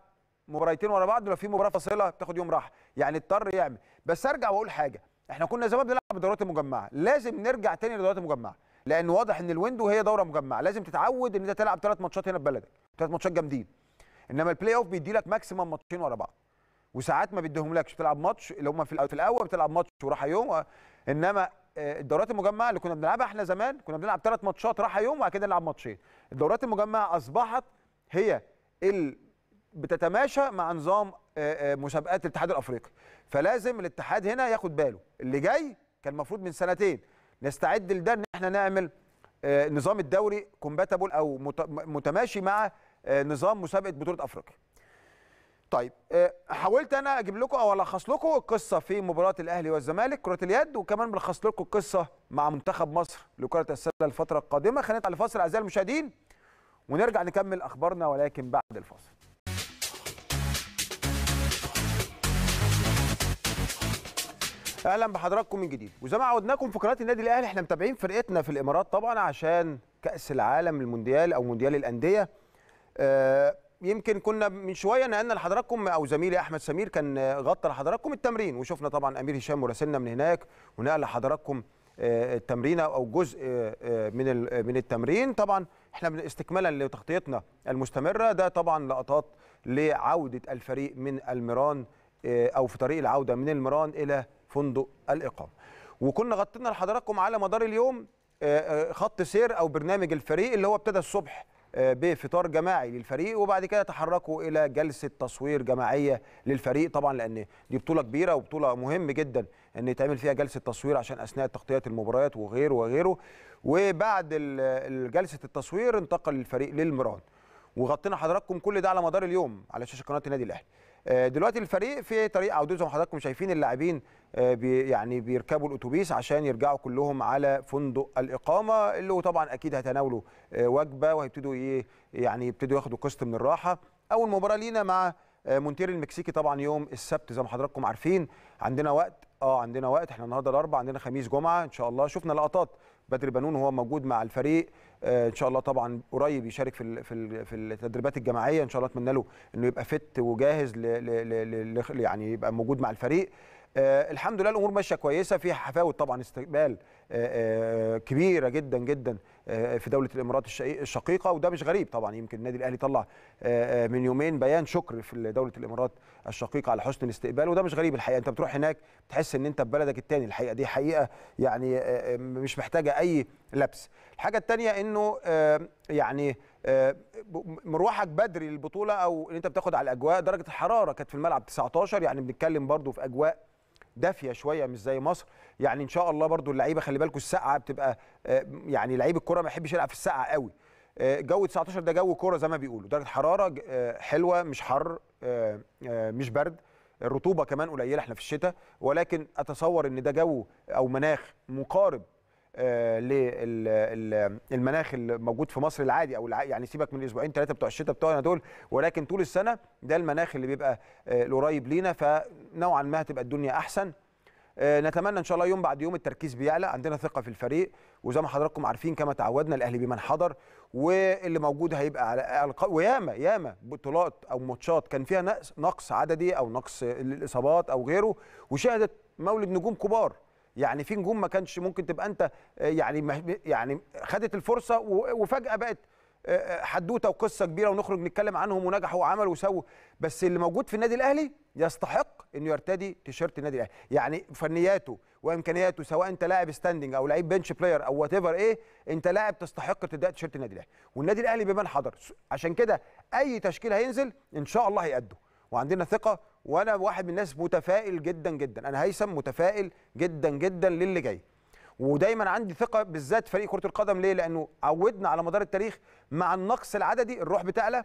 مباراتين ورا بعض لو في مباراه فاصله بتاخد يوم راحه يعني اضطر يعمل بس ارجع واقول حاجه احنا كنا زمان بنلعب بالدورات مجمعه لازم نرجع تاني لدورات مجمعه لان واضح ان الويندو هي دوره مجمعه لازم تتعود ان انت تلعب ثلاث ماتشات هنا في بلدك ثلاث ماتشات جامدين انما البلاي اوف بيدي لك ماكسيمم ماتشين ورا بعض وساعات ما بيديهملكش بتلعب ماتش اللي هم في الاول بتلعب ماتش وراحه يوم انما الدورات المجمعه اللي كنا بنلعبها احنا زمان كنا بنلعب ثلاث ماتشات راحه يوم وبعد كده نلعب ماتشين الدورات المجمعه اصبحت هي ال... بتتماشى مع نظام آه، آه، مسابقات الاتحاد الافريقي فلازم الاتحاد هنا ياخد باله اللي جاي كان المفروض من سنتين نستعد لده ان احنا نعمل آه، نظام الدوري كومباتبل او متماشي مع نظام مسابقه بطوله افريقيا طيب آه، حاولت انا اجيب لكم او الخص لكم القصه في مباراه الاهلي والزمالك كره اليد وكمان بلخص لكم القصه مع منتخب مصر لكره السله الفتره القادمه خلينا نطلع الفاصل اعزائي المشاهدين ونرجع نكمل اخبارنا ولكن بعد الفاصل اهلا بحضراتكم من جديد وزي ما عودناكم في قناه النادي الاهلي احنا متابعين فرقتنا في الامارات طبعا عشان كاس العالم المونديال او مونديال الانديه أه يمكن كنا من شويه نقلنا لحضراتكم او زميلي احمد سمير كان غطى لحضراتكم التمرين وشفنا طبعا امير هشام مراسلنا من هناك ونقل لحضراتكم آه، التمرينه او جزء آه، آه، من من التمرين طبعا احنا استكمالا لتغطيتنا المستمره ده طبعا لقطات لعوده الفريق من الميران او في طريق العوده من الميران الى فندق الاقامه وكنا غطينا لحضراتكم على مدار اليوم خط سير او برنامج الفريق اللي هو ابتدى الصبح بفطار جماعي للفريق وبعد كده تحركوا الى جلسه تصوير جماعيه للفريق طبعا لان دي بطوله كبيره وبطوله مهم جدا ان يتعمل فيها جلسه تصوير عشان اثناء تغطيه المباريات وغيره وغيره وبعد جلسه التصوير انتقل الفريق للمران وغطينا حضراتكم كل ده على مدار اليوم على شاشه قناه النادي الاهلي آه، دلوقتي الفريق في طريق عودته زي ما حضراتكم شايفين اللاعبين آه، بي يعني بيركبوا الاتوبيس عشان يرجعوا كلهم على فندق الاقامه اللي هو طبعا اكيد هيتناولوا آه، وجبه وهيبتدوا ايه يعني يبتدوا ياخدوا قسط من الراحه اول مباراه لينا مع آه، مونتير المكسيكي طبعا يوم السبت زي ما حضراتكم عارفين عندنا وقت اه عندنا وقت احنا النهارده الاربعاء عندنا خميس جمعه ان شاء الله شفنا لقطات بدر بنون وهو موجود مع الفريق ان شاء الله طبعا قريب يشارك في في في التدريبات الجماعيه ان شاء الله اتمنى له انه يبقى فت وجاهز ل يعني يبقى موجود مع الفريق آه الحمد لله الامور ماشيه كويسه في حفاوه طبعا استقبال آه آه كبيره جدا جدا آه، في دوله الامارات الشقيقه وده مش غريب طبعا يمكن النادي الاهلي طلع آه، آه، من يومين بيان شكر في دوله الامارات الشقيقه على حسن الاستقبال وده مش غريب الحقيقه انت بتروح هناك بتحس ان انت في بلدك الثاني الحقيقه دي حقيقه يعني مش محتاجه اي لبس الحاجه الثانيه انه يعني مروحك بدري للبطوله او ان انت بتاخد على الاجواء درجه الحراره كانت في الملعب 19 يعني بنتكلم برضو في اجواء دافيه شويه مش زي مصر يعني ان شاء الله برضو اللعيبه خلي بالكم السقعه بتبقى آه، يعني لعيب الكره ما يحبش يلعب في السقعه قوي آه، جو 19 ده جو كوره زي ما بيقولوا درجه حراره آه، حلوه مش حر مش برد الرطوبه كمان قليله احنا في الشتاء ولكن اتصور ان ده جو او مناخ مقارب آه، للمناخ الموجود في مصر العادي او يعني سيبك من الاسبوعين ثلاثه بتوع الشتاء بتوعنا دول ولكن طول السنه ده المناخ اللي بيبقى آه، القريب لينا فنوعا ما هتبقى الدنيا احسن آه، نتمنى ان شاء الله يوم بعد يوم التركيز بيعلى عندنا ثقه في الفريق وزي ما حضراتكم عارفين كما تعودنا الاهلي بمن حضر واللي موجود هيبقى على وياما ياما بطولات او ماتشات كان فيها نقص عددي او نقص الاصابات او غيره وشهدت مولد نجوم كبار يعني في نجوم ما كانش ممكن تبقى انت آه، يعني يعني خدت الفرصه وفجاه بقت آه، آه، حدوته وقصه كبيره ونخرج نتكلم عنهم ونجحوا وعملوا وسووا بس اللي موجود في النادي الاهلي يستحق انه يرتدي تيشيرت النادي الاهلي يعني فنياته وامكانياته سواء انت لاعب ستاندنج او لعيب بنش بلاير او وات ايفر ايه انت لاعب تستحق ارتداء تيشيرت النادي الاهلي والنادي الاهلي بمن حضر عشان كده اي تشكيل هينزل ان شاء الله هيأدوا وعندنا ثقه وانا واحد من الناس متفائل جدا جدا انا هيثم متفائل جدا جدا للي جاي ودايما عندي ثقه بالذات فريق كره القدم ليه لانه عودنا على مدار التاريخ مع النقص العددي الروح بتعلى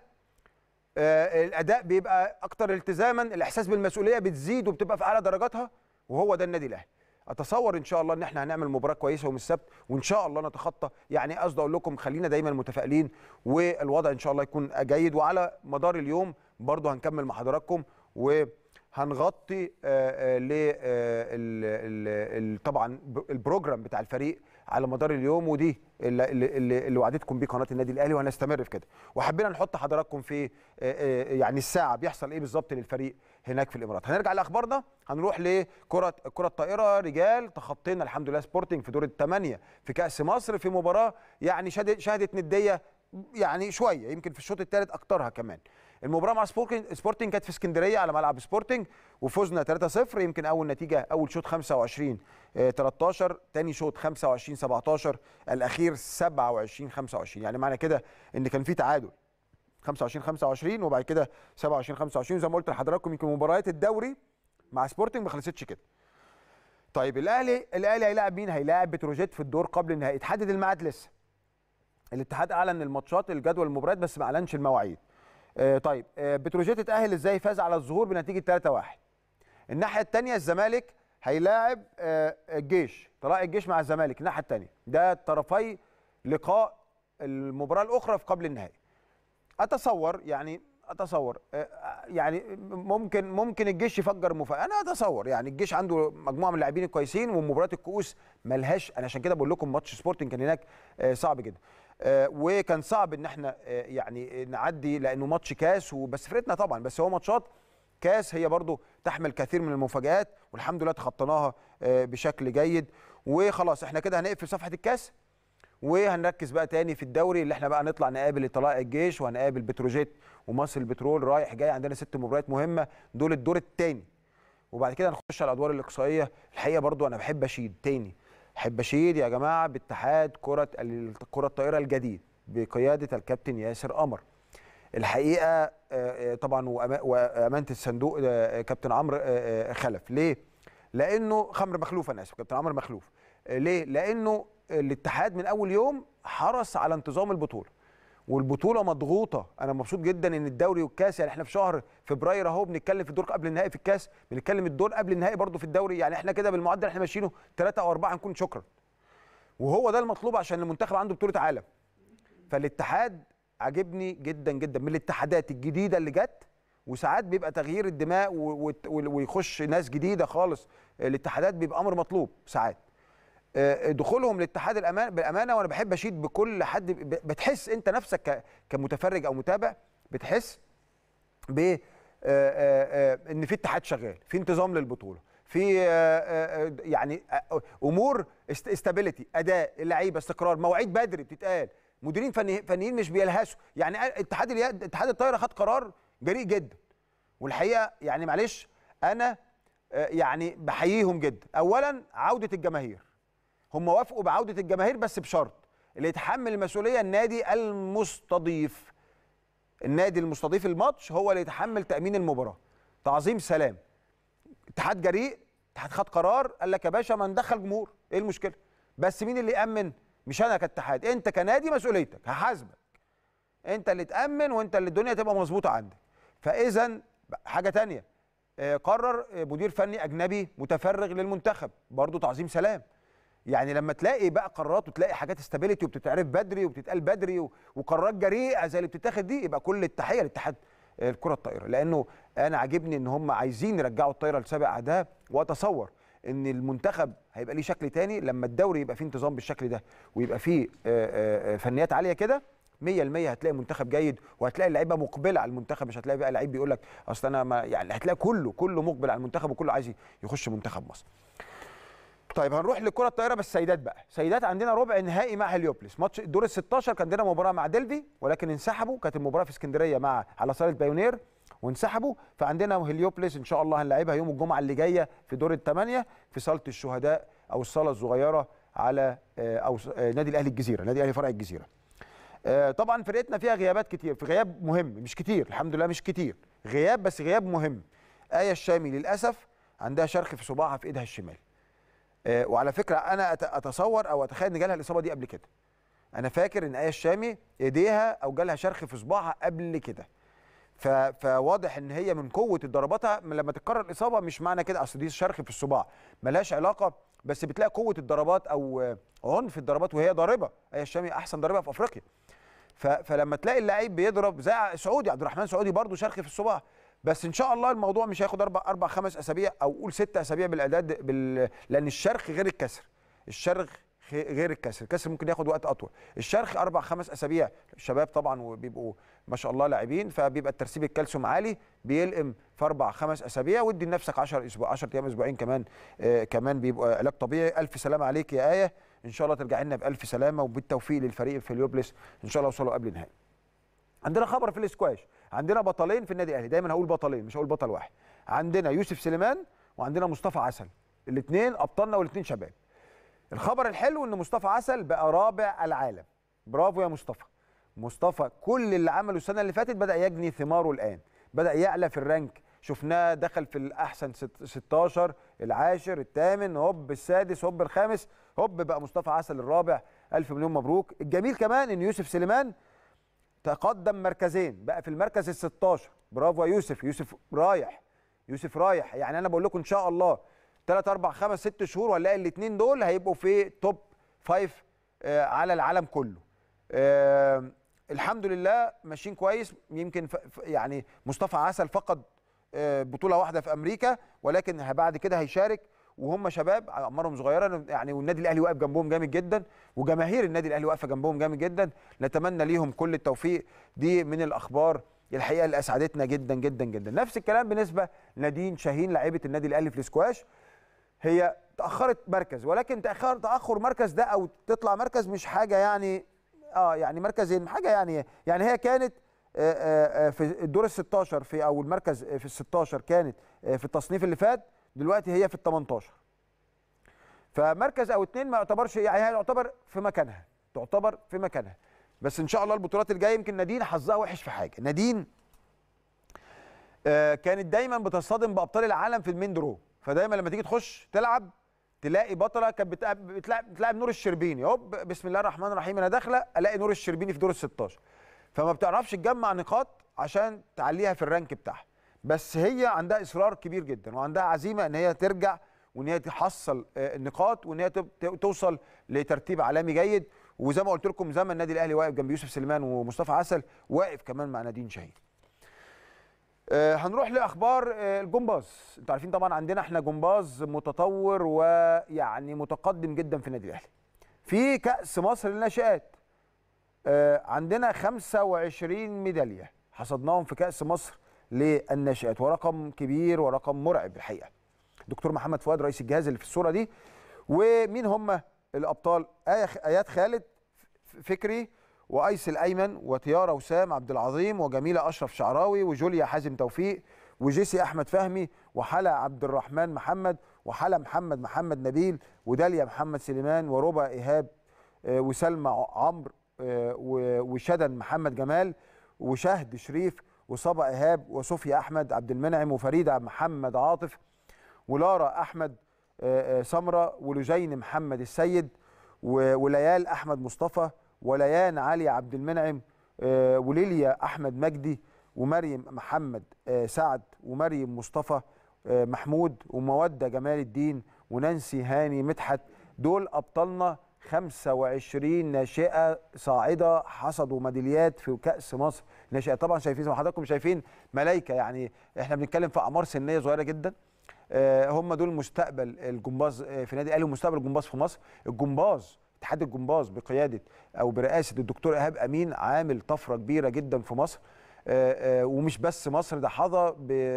آه الاداء بيبقى اكتر التزاما الاحساس بالمسؤوليه بتزيد وبتبقى في اعلى درجاتها وهو ده النادي الاهلي اتصور ان شاء الله ان احنا هنعمل مباراه كويسه يوم السبت وان شاء الله نتخطى يعني قصدي اقول لكم خلينا دايما متفائلين والوضع ان شاء الله يكون جيد وعلى مدار اليوم برضه هنكمل مع حضراتكم وهنغطي آه، آه، ل آه، طبعا البروجرام بتاع الفريق على مدار اليوم ودي اللي, اللي, اللي وعدتكم بيه قناه النادي الاهلي وهنستمر في كده وحبينا نحط حضراتكم في آه، آه، يعني الساعه بيحصل ايه بالظبط للفريق هناك في الامارات هنرجع لاخبارنا هنروح لكره كره الطائره رجال تخطينا الحمد لله سبورتنج في دور الثمانيه في كاس مصر في مباراه يعني شهدت نديه يعني شويه يمكن في الشوط الثالث اكترها كمان المباراه مع سبورتنج سبورتنج كانت في اسكندريه على ملعب سبورتنج وفزنا 3-0 يمكن اول نتيجه اول شوط 25 13 ثاني شوط 25 17 الاخير 27 25 يعني معنى كده ان كان في تعادل 25 25 وبعد كده 27 25 زي ما قلت لحضراتكم يمكن مباريات الدوري مع سبورتنج ما خلصتش كده طيب الاهلي الاهلي هيلاعب مين هيلاعب بتروجيت في الدور قبل النهائي اتحدد الميعاد لسه الاتحاد اعلن الماتشات الجدول المباريات بس ما اعلنش المواعيد آه، طيب آه، بتروجيت اتاهل ازاي فاز على الظهور بنتيجه 3-1 الناحيه الثانيه الزمالك هيلاعب آه، الجيش طلائع الجيش مع الزمالك الناحيه الثانيه ده طرفي لقاء المباراه الاخرى في قبل النهائي اتصور يعني اتصور يعني ممكن ممكن الجيش يفجر مفاجاه انا اتصور يعني الجيش عنده مجموعه من اللاعبين الكويسين ومباراه الكؤوس ملهاش انا عشان كده بقول لكم ماتش سبورتنج كان هناك صعب جدا آه، وكان صعب ان احنا آه، يعني نعدي لانه ماتش كاس وبس فرقتنا طبعا بس هو ماتشات كاس هي برضو تحمل كثير من المفاجآت والحمد لله تخطيناها آه، بشكل جيد وخلاص احنا كده هنقفل صفحه الكاس وهنركز بقى تاني في الدوري اللي احنا بقى نطلع نقابل طلائع الجيش وهنقابل بتروجيت ومصر البترول رايح جاي عندنا ست مباريات مهمه دول الدور الثاني وبعد كده هنخش على الادوار الاقصائيه الحقيقه برضو انا بحب اشيد تاني احب اشيد يا جماعه باتحاد كره الكره الطائره الجديد بقياده الكابتن ياسر قمر الحقيقه آه، آه، طبعا وامانه الصندوق آه، كابتن عمرو خلف ليه لانه خمر مخلوف انا اسف كابتن عمرو مخلوف ليه لانه الاتحاد من اول يوم حرص على انتظام البطوله والبطوله مضغوطه انا مبسوط جدا ان الدوري والكاس يعني احنا في شهر فبراير اهو بنتكلم في الدور قبل النهائي في الكاس بنتكلم الدور قبل النهائي برضه في الدوري يعني احنا كده بالمعدل احنا ماشيينه ثلاثه او اربعه هنكون شكرا وهو ده المطلوب عشان المنتخب عنده بطوله عالم فالاتحاد عاجبني جدا جدا من الاتحادات الجديده اللي جت وساعات بيبقى تغيير الدماء ويخش ناس جديده خالص الاتحادات بيبقى امر مطلوب ساعات آه، آه، دخولهم لاتحاد الامانه بالامانه وانا بحب اشيد بكل حد بتحس انت نفسك كمتفرج او متابع بتحس ب آه، ان في اتحاد شغال في انتظام للبطوله في يعني امور استابيليتي اداء اللعيبه استقرار مواعيد بدري بتتقال مديرين فنيين مش بيلهسوا يعني اتحاد اتحاد الطايره خد قرار جريء جدا والحقيقه يعني معلش انا يعني بحييهم جدا اولا عوده الجماهير هم وافقوا بعوده الجماهير بس بشرط اللي يتحمل المسؤوليه النادي المستضيف النادي المستضيف الماتش هو اللي يتحمل تامين المباراه تعظيم سلام اتحاد جريء اتحاد خد قرار قال لك يا باشا ما ندخل جمهور ايه المشكله بس مين اللي يامن مش انا كاتحاد انت كنادي مسؤوليتك هحاسبك انت اللي تامن وانت اللي الدنيا تبقى مظبوطه عندك فاذا حاجه تانية آه، قرر آه، مدير فني اجنبي متفرغ للمنتخب برضه تعظيم سلام يعني لما تلاقي بقى قرارات وتلاقي حاجات استابيليتي وبتتعرف بدري وبتتقال بدري وقرارات جريئه زي اللي بتتاخد دي يبقى كل التحيه لاتحاد الكره الطائره لانه انا عاجبني ان هم عايزين يرجعوا الطائره لسابق عهدها واتصور ان المنتخب هيبقى ليه شكل تاني لما الدوري يبقى فيه انتظام بالشكل ده ويبقى فيه آه، آه، آه، فنيات عاليه كده 100% هتلاقي منتخب جيد وهتلاقي اللعيبه مقبله على المنتخب مش هتلاقي بقى لعيب بيقول لك اصل انا ما يعني هتلاقي كله كله مقبل على المنتخب وكله عايز يخش منتخب مصر طيب هنروح لكره الطايره بس سيدات بقى سيدات عندنا ربع نهائي مع هليوبلس ماتش الدور ال 16 كان عندنا مباراه مع دلفي ولكن انسحبوا كانت المباراه في اسكندريه مع على صاله بايونير وانسحبوا فعندنا هليوبلس ان شاء الله هنلاعبها يوم الجمعه اللي جايه في دور الثمانيه في صاله الشهداء او الصاله الصغيره على آه، او آه، نادي الاهلي الجزيره نادي الاهلي فرع الجزيره آه، طبعا فرقتنا فيها غيابات كتير في غياب مهم مش كتير الحمد لله مش كتير غياب بس غياب مهم ايه الشامي للاسف عندها شرخ في صباعها في ايدها الشمال آه، وعلى فكره انا اتصور او اتخيل ان جالها الاصابه دي قبل كده انا فاكر ان ايه الشامي ايديها او جالها شرخ في صباعها قبل كده فواضح ان هي من قوه ضرباتها لما تتكرر الاصابه مش معنى كده اصل دي شرخ في الصباع ملهاش علاقه بس بتلاقي قوه الضربات او عنف الضربات وهي ضاربه ايه الشامي احسن ضاربه في افريقيا فلما تلاقي اللعيب بيضرب زي سعودي عبد الرحمن سعودي برضه شرخ في الصباع بس ان شاء الله الموضوع مش هياخد اربع اربع خمس اسابيع او قول ست اسابيع بالاعداد بال... لان الشرخ غير الكسر الشرخ غير الكسر الكسر ممكن ياخد وقت اطول الشرخ اربع خمس اسابيع الشباب طبعا وبيبقوا ما شاء الله لاعبين فبيبقى الترسيب الكالسيوم عالي بيلقم في اربع خمس اسابيع وادي لنفسك 10 اسبوع 10 ايام اسبوعين كمان آه كمان بيبقى علاج طبيعي الف سلامه عليك يا ايه ان شاء الله ترجع لنا بالف سلامه وبالتوفيق للفريق في اليوبلس ان شاء الله وصلوا قبل النهائي عندنا خبر في الاسكواش عندنا بطلين في النادي الاهلي دايما هقول بطلين مش هقول بطل واحد عندنا يوسف سليمان وعندنا مصطفى عسل الاثنين ابطالنا والاثنين شباب الخبر الحلو ان مصطفى عسل بقى رابع العالم برافو يا مصطفى مصطفى كل اللي عمله السنه اللي فاتت بدا يجني ثماره الان بدا يعلى في الرانك شفناه دخل في الاحسن 16 العاشر الثامن هوب السادس هوب الخامس هوب بقى مصطفى عسل الرابع الف مليون مبروك الجميل كمان ان يوسف سليمان تقدم مركزين بقى في المركز ال 16 برافو يا يوسف يوسف رايح يوسف رايح يعني انا بقول لكم ان شاء الله 3 4 5 6 شهور ولا إيه، الاثنين دول هيبقوا في توب 5 آه، على العالم كله آه، الحمد لله ماشيين كويس يمكن يعني مصطفى عسل فقد آه، بطوله واحده في امريكا ولكن بعد كده هيشارك وهم شباب اعمارهم صغيره يعني والنادي الاهلي واقف جنبهم جامد جدا وجماهير النادي الاهلي واقفه جنبهم جامد جدا نتمنى ليهم كل التوفيق دي من الاخبار الحقيقه اللي اسعدتنا جدا جدا جدا نفس الكلام بالنسبه لنادين شاهين لاعيبه النادي الاهلي في السكواش هي تاخرت مركز ولكن تاخر تاخر مركز ده او تطلع مركز مش حاجه يعني اه يعني مركزين حاجه يعني يعني هي كانت آه، آه، آه، في الدور ال 16 في او المركز في ال 16 كانت في التصنيف اللي فات دلوقتي هي في ال 18 فمركز او اثنين ما يعتبرش يعني هي تعتبر في مكانها تعتبر في مكانها بس ان شاء الله البطولات الجايه يمكن نادين حظها وحش في حاجه نادين آه، كانت دايما بتصطدم بابطال العالم في المين درو فدايما لما تيجي تخش تلعب تلاقي بطله كانت بتلعب بتلعب, بتلعب نور الشربيني هوب بسم الله الرحمن الرحيم انا داخله الاقي نور الشربيني في دور ال 16 فما بتعرفش تجمع نقاط عشان تعليها في الرانك بتاعها بس هي عندها اصرار كبير جدا وعندها عزيمه ان هي ترجع وان هي تحصل آه، نقاط وان هي توصل لترتيب عالمي جيد وزي ما قلت لكم زمن النادي الاهلي واقف جنب يوسف سليمان ومصطفى عسل واقف كمان مع نادين شاهين. آه، هنروح لاخبار آه، الجمباز انتوا عارفين طبعا عندنا احنا جمباز متطور ويعني متقدم جدا في النادي الاهلي. في كاس مصر للناشئات عندنا 25 ميداليه حصدناهم في كاس مصر للناشئات ورقم كبير ورقم مرعب الحقيقه دكتور محمد فؤاد رئيس الجهاز اللي في الصوره دي ومين هم الابطال آية- ايات خالد فكري وايس الايمن وطياره وسام عبد العظيم وجميله اشرف شعراوي وجوليا حازم توفيق وجيسي احمد فهمي وحلا عبد الرحمن محمد وحلا محمد محمد نبيل وداليا محمد سليمان وربا ايهاب آه، وسلمى عمرو آه، وشدن محمد جمال وشهد شريف وصبا ايهاب وصوفيا احمد عبد المنعم وفريده محمد عاطف ولارا احمد آه، آه، سمره ولجين محمد السيد وليال احمد مصطفى وليان علي عبد المنعم آه، وليليا احمد مجدي ومريم محمد سعد ومريم مصطفى محمود وموده جمال الدين ونانسي هاني مدحت دول ابطالنا 25 ناشئه صاعده حصدوا ميداليات في كاس مصر ناشئه طبعا شايفين زي ما حضراتكم شايفين ملايكه يعني احنا بنتكلم في اعمار سنيه صغيره جدا آه، هم دول مستقبل الجمباز آه، في نادي الاهلي ومستقبل الجمباز في مصر الجمباز اتحاد الجمباز بقياده او برئاسه الدكتور ايهاب امين عامل طفره كبيره جدا في مصر آه، ومش بس مصر ده حظى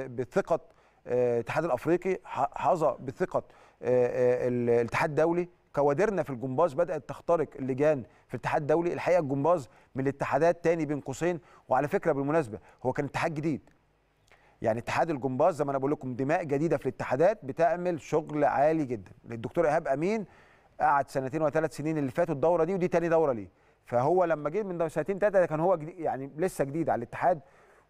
بثقه الاتحاد الافريقي حظى بثقه الاتحاد الدولي كوادرنا في الجمباز بدات تخترق اللجان في الاتحاد الدولي الحقيقه الجمباز من الاتحادات تاني بين قوسين وعلى فكره بالمناسبه هو كان اتحاد جديد يعني اتحاد الجمباز زي ما انا بقول لكم دماء جديده في الاتحادات بتعمل شغل عالي جدا الدكتور ايهاب امين قعد سنتين وثلاث سنين اللي فاتوا الدوره دي ودي تاني دوره ليه فهو لما جه من سنتين ثلاثه كان هو جديد يعني لسه جديد على الاتحاد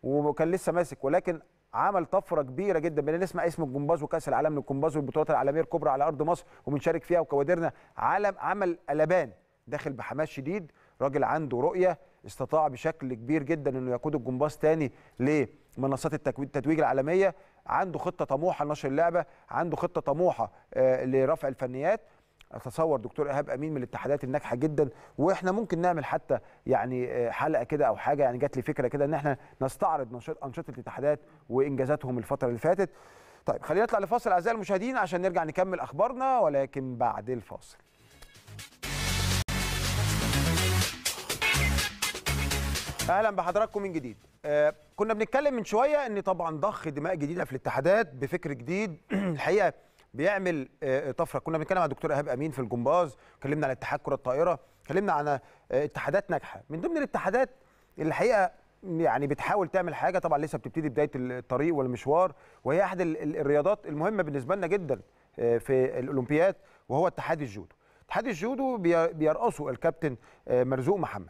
وكان لسه ماسك ولكن عمل طفره كبيره جدا بنسمع نسمع اسم الجمباز وكاس العالم للجمباز والبطولات العالميه الكبرى على ارض مصر وبنشارك فيها وكوادرنا عالم عمل قلبان داخل بحماس شديد راجل عنده رؤيه استطاع بشكل كبير جدا انه يقود الجمباز تاني لمنصات التتويج العالميه عنده خطه طموحه لنشر اللعبه عنده خطه طموحه آه، لرفع الفنيات اتصور دكتور ايهاب امين من الاتحادات الناجحه جدا واحنا ممكن نعمل حتى يعني آه، حلقه كده او حاجه يعني جات لي فكره كده ان احنا نستعرض نشاط انشطه الاتحادات وانجازاتهم الفتره اللي فاتت طيب خلينا نطلع لفاصل اعزائي المشاهدين عشان نرجع نكمل اخبارنا ولكن بعد الفاصل اهلا بحضراتكم من جديد آه كنا بنتكلم من شويه ان طبعا ضخ دماء جديده في الاتحادات بفكر جديد الحقيقه بيعمل آه، طفره كنا بنتكلم مع الدكتور ايهاب امين في الجمباز اتكلمنا عن اتحاد كره الطائره اتكلمنا عن آه، اتحادات ناجحه من ضمن الاتحادات اللي الحقيقه يعني بتحاول تعمل حاجه طبعا لسه بتبتدي بدايه الطريق والمشوار وهي احد الرياضات المهمه بالنسبه لنا جدا آه، في الاولمبياد وهو اتحاد الجودو اتحاد الجودو بيرأسه الكابتن مرزوق محمد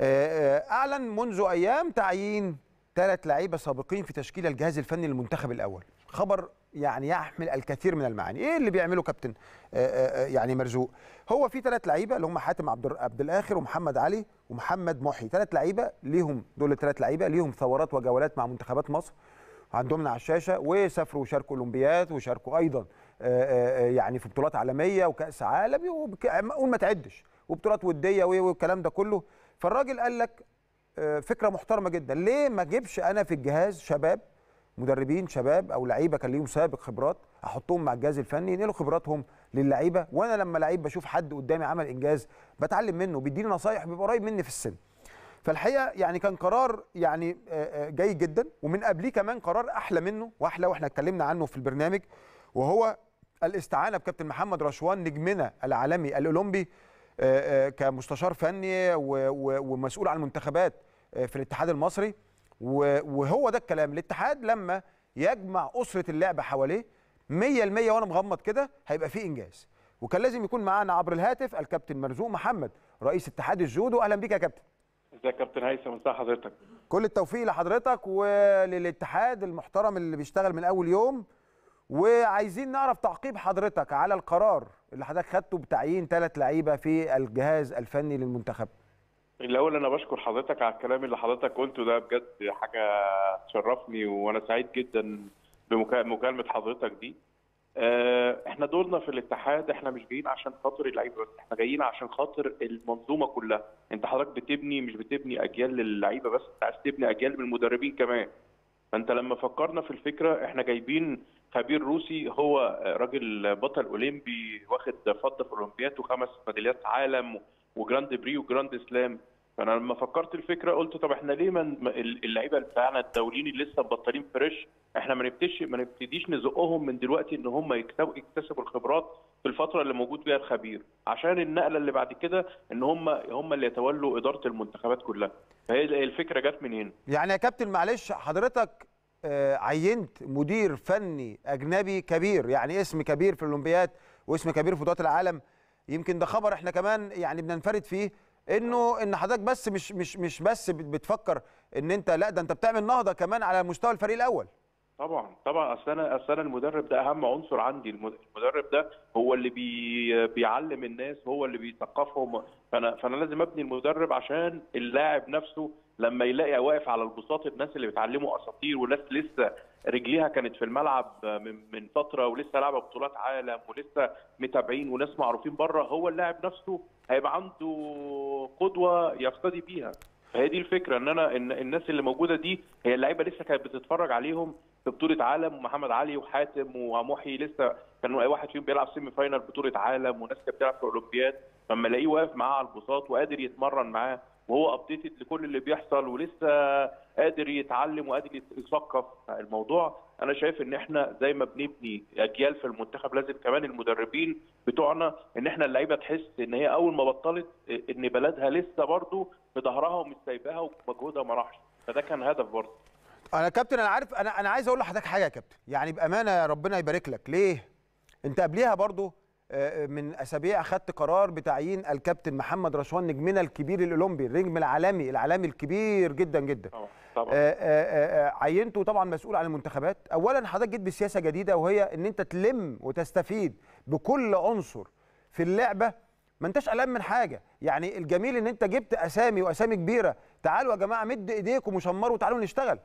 اعلن منذ ايام تعيين ثلاث لعيبه سابقين في تشكيل الجهاز الفني للمنتخب الاول خبر يعني يحمل الكثير من المعاني ايه اللي بيعمله كابتن آه، آه، آه، يعني مرزوق هو في ثلاث لعيبه اللي هم حاتم عبد عبد الاخر ومحمد علي ومحمد محي ثلاث لعيبه ليهم دول الثلاث لعيبه ليهم ثورات وجولات مع منتخبات مصر عندهمنا على الشاشه وسافروا وشاركوا اولمبياد وشاركوا ايضا يعني في بطولات عالميه وكاس عالمي وقول ما تعدش وبطولات وديه والكلام ده كله فالراجل قال لك فكره محترمه جدا ليه ما اجيبش انا في الجهاز شباب مدربين شباب او لعيبه كان ليهم سابق خبرات احطهم مع الجهاز الفني ينقلوا خبراتهم للعيبه وانا لما لعيب بشوف حد قدامي عمل انجاز بتعلم منه بيديني نصايح بيبقى قريب مني في السن فالحقيقه يعني كان قرار يعني آه، آه، جيد جدا ومن قبليه كمان قرار احلى منه واحلى واحنا اتكلمنا عنه في البرنامج وهو الاستعانه بكابتن محمد رشوان نجمنا العالمي الاولمبي آه، كمستشار فني ومسؤول عن المنتخبات في الاتحاد المصري وهو ده الكلام الاتحاد لما يجمع اسره اللعبه حواليه 100% وانا مغمض كده هيبقى فيه انجاز وكان لازم يكون معانا عبر الهاتف الكابتن مرزوق محمد رئيس اتحاد الجودو اهلا بيك يا كابتن ازيك يا كابتن هيثم ازي حضرتك كل التوفيق لحضرتك وللاتحاد المحترم اللي بيشتغل من اول يوم وعايزين نعرف تعقيب حضرتك على القرار اللي حضرتك خدته بتعيين ثلاث لعيبه في الجهاز الفني للمنتخب الاول انا بشكر حضرتك على الكلام اللي حضرتك قلته ده بجد حاجه تشرفني وانا سعيد جدا بمكالمه حضرتك دي آه، احنا دورنا في الاتحاد احنا مش جايين عشان خاطر اللعيبه بس احنا جايين عشان خاطر المنظومه كلها انت حضرتك بتبني مش بتبني اجيال للعيبه بس انت عايز تبني اجيال من المدربين كمان فانت لما فكرنا في الفكره احنا جايبين خبير روسي هو راجل بطل اولمبي واخد فضه في اولمبياد وخمس ميداليات عالم وجراند بري وجراند سلام فانا لما فكرت الفكره قلت طب احنا ليه ما اللعيبه بتاعنا الدوليين اللي لسه مبطلين فريش احنا ما نبتديش ما نبتديش نزقهم من دلوقتي ان هم يكتسبوا يكتسبوا الخبرات في الفتره اللي موجود فيها الخبير عشان النقله اللي بعد كده ان هم هم اللي يتولوا اداره المنتخبات كلها فهي الفكره جت من هنا يعني يا كابتن معلش حضرتك آه، عينت مدير فني اجنبي كبير يعني اسم كبير في الاولمبياد واسم كبير في بطولات العالم يمكن ده خبر احنا كمان يعني بننفرد فيه انه آه. ان حضرتك بس مش مش مش بس بتفكر ان انت لا ده انت بتعمل نهضه كمان على مستوى الفريق الاول طبعا طبعا اصل انا اصل انا المدرب ده اهم عنصر عندي المدرب ده هو اللي بي بيعلم الناس هو اللي بيثقفهم فانا فانا لازم ابني المدرب عشان اللاعب نفسه لما يلاقي واقف على البساط الناس اللي بتعلمه اساطير وناس لسه رجليها كانت في الملعب من فتره ولسه لعبه بطولات عالم ولسه متابعين وناس معروفين بره هو اللاعب نفسه هيبقى عنده قدوه يقتدي بيها فهي دي الفكره ان انا إن الناس اللي موجوده دي هي اللعيبه لسه كانت بتتفرج عليهم في بطوله عالم ومحمد علي وحاتم ومحي لسه كانوا اي واحد فيهم بيلعب سيمي فاينل بطوله عالم وناس كانت بتلعب في اولمبياد فلما الاقيه واقف معاه على البساط وقادر يتمرن معاه وهو ابديتد لكل اللي بيحصل ولسه قادر يتعلم وقادر يثقف الموضوع انا شايف ان احنا زي ما بنبني اجيال في المنتخب لازم كمان المدربين بتوعنا ان احنا اللعيبه تحس ان هي اول ما بطلت ان بلدها لسه برضه في ظهرها ومش سايباها ومجهودها ما راحش فده كان هدف برضه انا كابتن انا عارف انا انا عايز اقول لحضرتك حاجه يا كابتن يعني بامانه ربنا يبارك لك ليه انت قبليها برضه آه، آه، من اسابيع اخذت قرار بتعيين الكابتن محمد رشوان نجمنا الكبير الاولمبي النجم العالمي العالمي الكبير جدا جدا طبعا طبعا آه، عينته طبعا مسؤول عن المنتخبات اولا حضرتك جيت بسياسه جديده وهي ان انت تلم وتستفيد بكل عنصر في اللعبه ما انتش قلقان من حاجه يعني الجميل ان انت جبت اسامي واسامي كبيره تعالوا يا جماعه مد ايديكم وشمروا وتعالوا نشتغل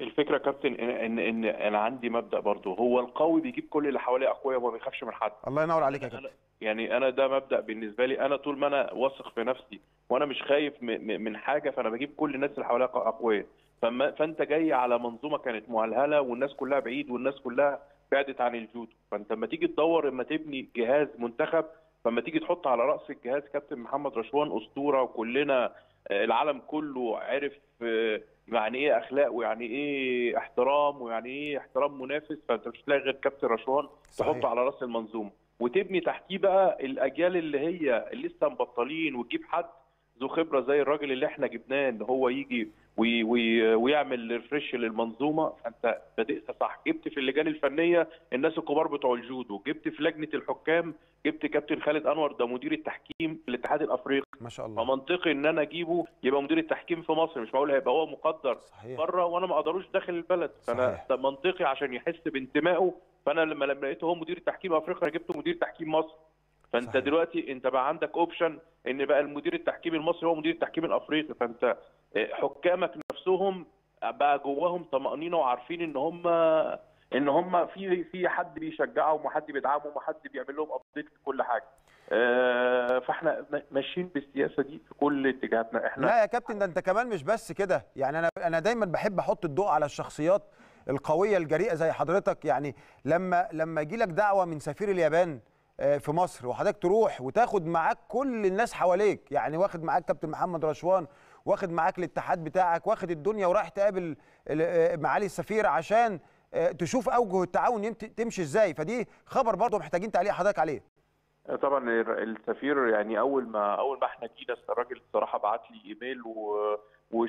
الفكره يا كابتن ان ان انا عندي مبدا برضه هو القوي بيجيب كل اللي حواليه اقوياء وما بيخافش من حد الله ينور عليك يا كابتن يعني انا ده مبدا بالنسبه لي انا طول ما انا واثق في نفسي وانا مش خايف من حاجه فانا بجيب كل الناس اللي حواليا اقوياء فما فانت جاي على منظومه كانت مهلهله والناس كلها بعيد والناس كلها بعدت عن الجودو فانت لما تيجي تدور اما تبني جهاز منتخب فما تيجي تحط على راس الجهاز كابتن محمد رشوان اسطوره وكلنا آه، العالم كله عرف آه، يعني ايه اخلاق ويعني ايه احترام ويعني ايه احترام منافس فانت مش هتلاقي غير كابتن رشوان تحطه على راس المنظومه وتبني تحتيه بقى الاجيال اللي هي اللي لسه مبطلين وتجيب حد ذو خبره زي الراجل اللي احنا جبناه ان هو يجي وي وي ويعمل ريفرش للمنظومه فانت بدات صح جبت في اللجان الفنيه الناس الكبار بتوع الجودو جبت في لجنه الحكام جبت كابتن خالد انور ده مدير التحكيم في الاتحاد الافريقي ما شاء الله فمنطقي ان انا اجيبه يبقى مدير التحكيم في مصر مش معقول هيبقى هو مقدر صحيح. بره وانا ما اقدروش داخل البلد فانا ده منطقي عشان يحس بانتمائه فانا لما لقيته هو مدير تحكيم افريقيا جبته مدير تحكيم مصر فانت صحيح. دلوقتي انت بقى عندك اوبشن ان بقى المدير التحكيمي المصري هو مدير التحكيم الافريقي فانت آه، حكامك نفسهم بقى جواهم طمانينه وعارفين ان هم ان هم في في حد بيشجعهم وحد بيدعمهم وحد بيعمل لهم ابديت كل حاجه آه، فاحنا ماشيين بالسياسه دي في كل اتجاهاتنا احنا لا يا كابتن ده انت كمان مش بس كده يعني انا انا دايما بحب احط الضوء على الشخصيات القويه الجريئه زي حضرتك يعني لما لما يجي لك دعوه من سفير اليابان آه، في مصر وحضرتك تروح وتاخد معاك كل الناس حواليك يعني واخد معاك كابتن محمد رشوان واخد معاك الاتحاد بتاعك واخد الدنيا ورايح تقابل آه، معالي السفير عشان آه، تشوف اوجه التعاون تمشي ازاي فدي خبر برضه محتاجين تعليق حضرتك عليه طبعا السفير يعني اول ما اول ما احنا جينا الراجل الصراحه بعت لي ايميل و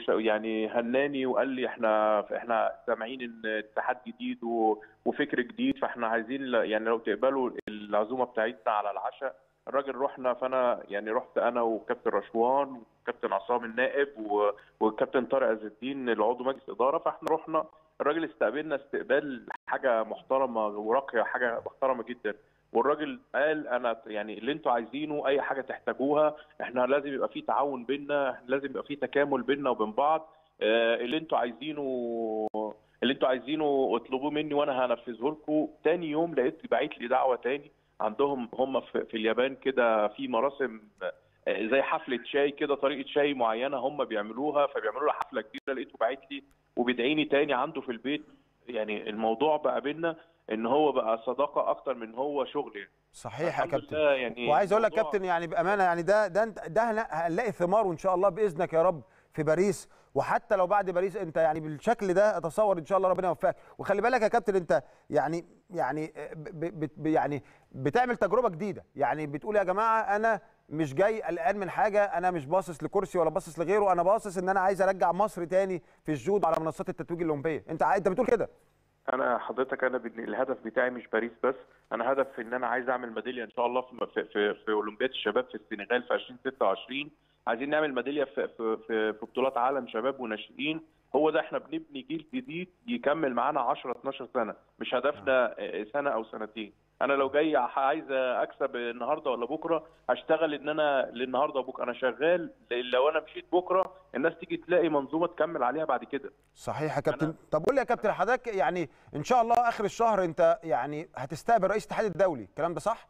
يعني هناني وقال لي احنا احنا سامعين ان اتحاد جديد وفكر جديد فاحنا عايزين يعني لو تقبلوا العزومه بتاعتنا على العشاء الراجل رحنا فانا يعني رحت انا وكابتن رشوان وكابتن عصام النائب وكابتن طارق عز الدين العضو مجلس اداره فاحنا رحنا الراجل استقبلنا استقبال حاجه محترمه وراقيه حاجه محترمه جدا والراجل قال انا يعني اللي انتوا عايزينه اي حاجه تحتاجوها احنا لازم يبقى في تعاون بينا لازم يبقى في تكامل بينا وبين بعض آه، اللي انتوا عايزينه اللي انتوا عايزينه اطلبوه مني وانا هنفذه لكم تاني يوم لقيت بعت لي دعوه تاني عندهم هم في اليابان كده في مراسم آه، زي حفله شاي كده طريقه شاي معينه هم بيعملوها فبيعملوا لها حفله كبيره لقيته باعت لي وبيدعيني تاني عنده في البيت يعني الموضوع بقى بينا ان هو بقى صداقه اكتر من هو شغل يعني صحيح يا كابتن يعني وعايز اقول لك كابتن يعني بامانه يعني ده ده ده هنلاقي ثماره ان شاء الله باذنك يا رب في باريس وحتى لو بعد باريس انت يعني بالشكل ده اتصور ان شاء الله ربنا يوفقك وخلي بالك يا كابتن انت يعني يعني ب ب يعني بتعمل تجربه جديده يعني بتقول يا جماعه انا مش جاي قلقان من حاجه انا مش باصص لكرسي ولا باصص لغيره انا باصص ان انا عايز ارجع مصر تاني في الجود على منصات التتويج الاولمبيه انت انت بتقول كده انا حضرتك انا الهدف بتاعي مش باريس بس انا هدف ان انا عايز اعمل ميداليه ان شاء الله في في في اولمبياد الشباب في السنغال في 2026 عايزين نعمل ميداليه في في في, في بطولات عالم شباب وناشئين هو ده احنا بنبني جيل جديد يكمل معانا 10 12 سنه مش هدفنا آه، سنه او سنتين انا لو جاي عايز اكسب النهارده ولا بكره هشتغل ان انا للنهارده وبكره انا شغال لو انا مشيت بكره الناس تيجي تلاقي منظومه تكمل عليها بعد كده صحيح يا كابتن طب قول لي يا كابتن حضرتك يعني ان شاء الله اخر الشهر انت يعني هتستقبل رئيس الاتحاد الدولي الكلام ده صح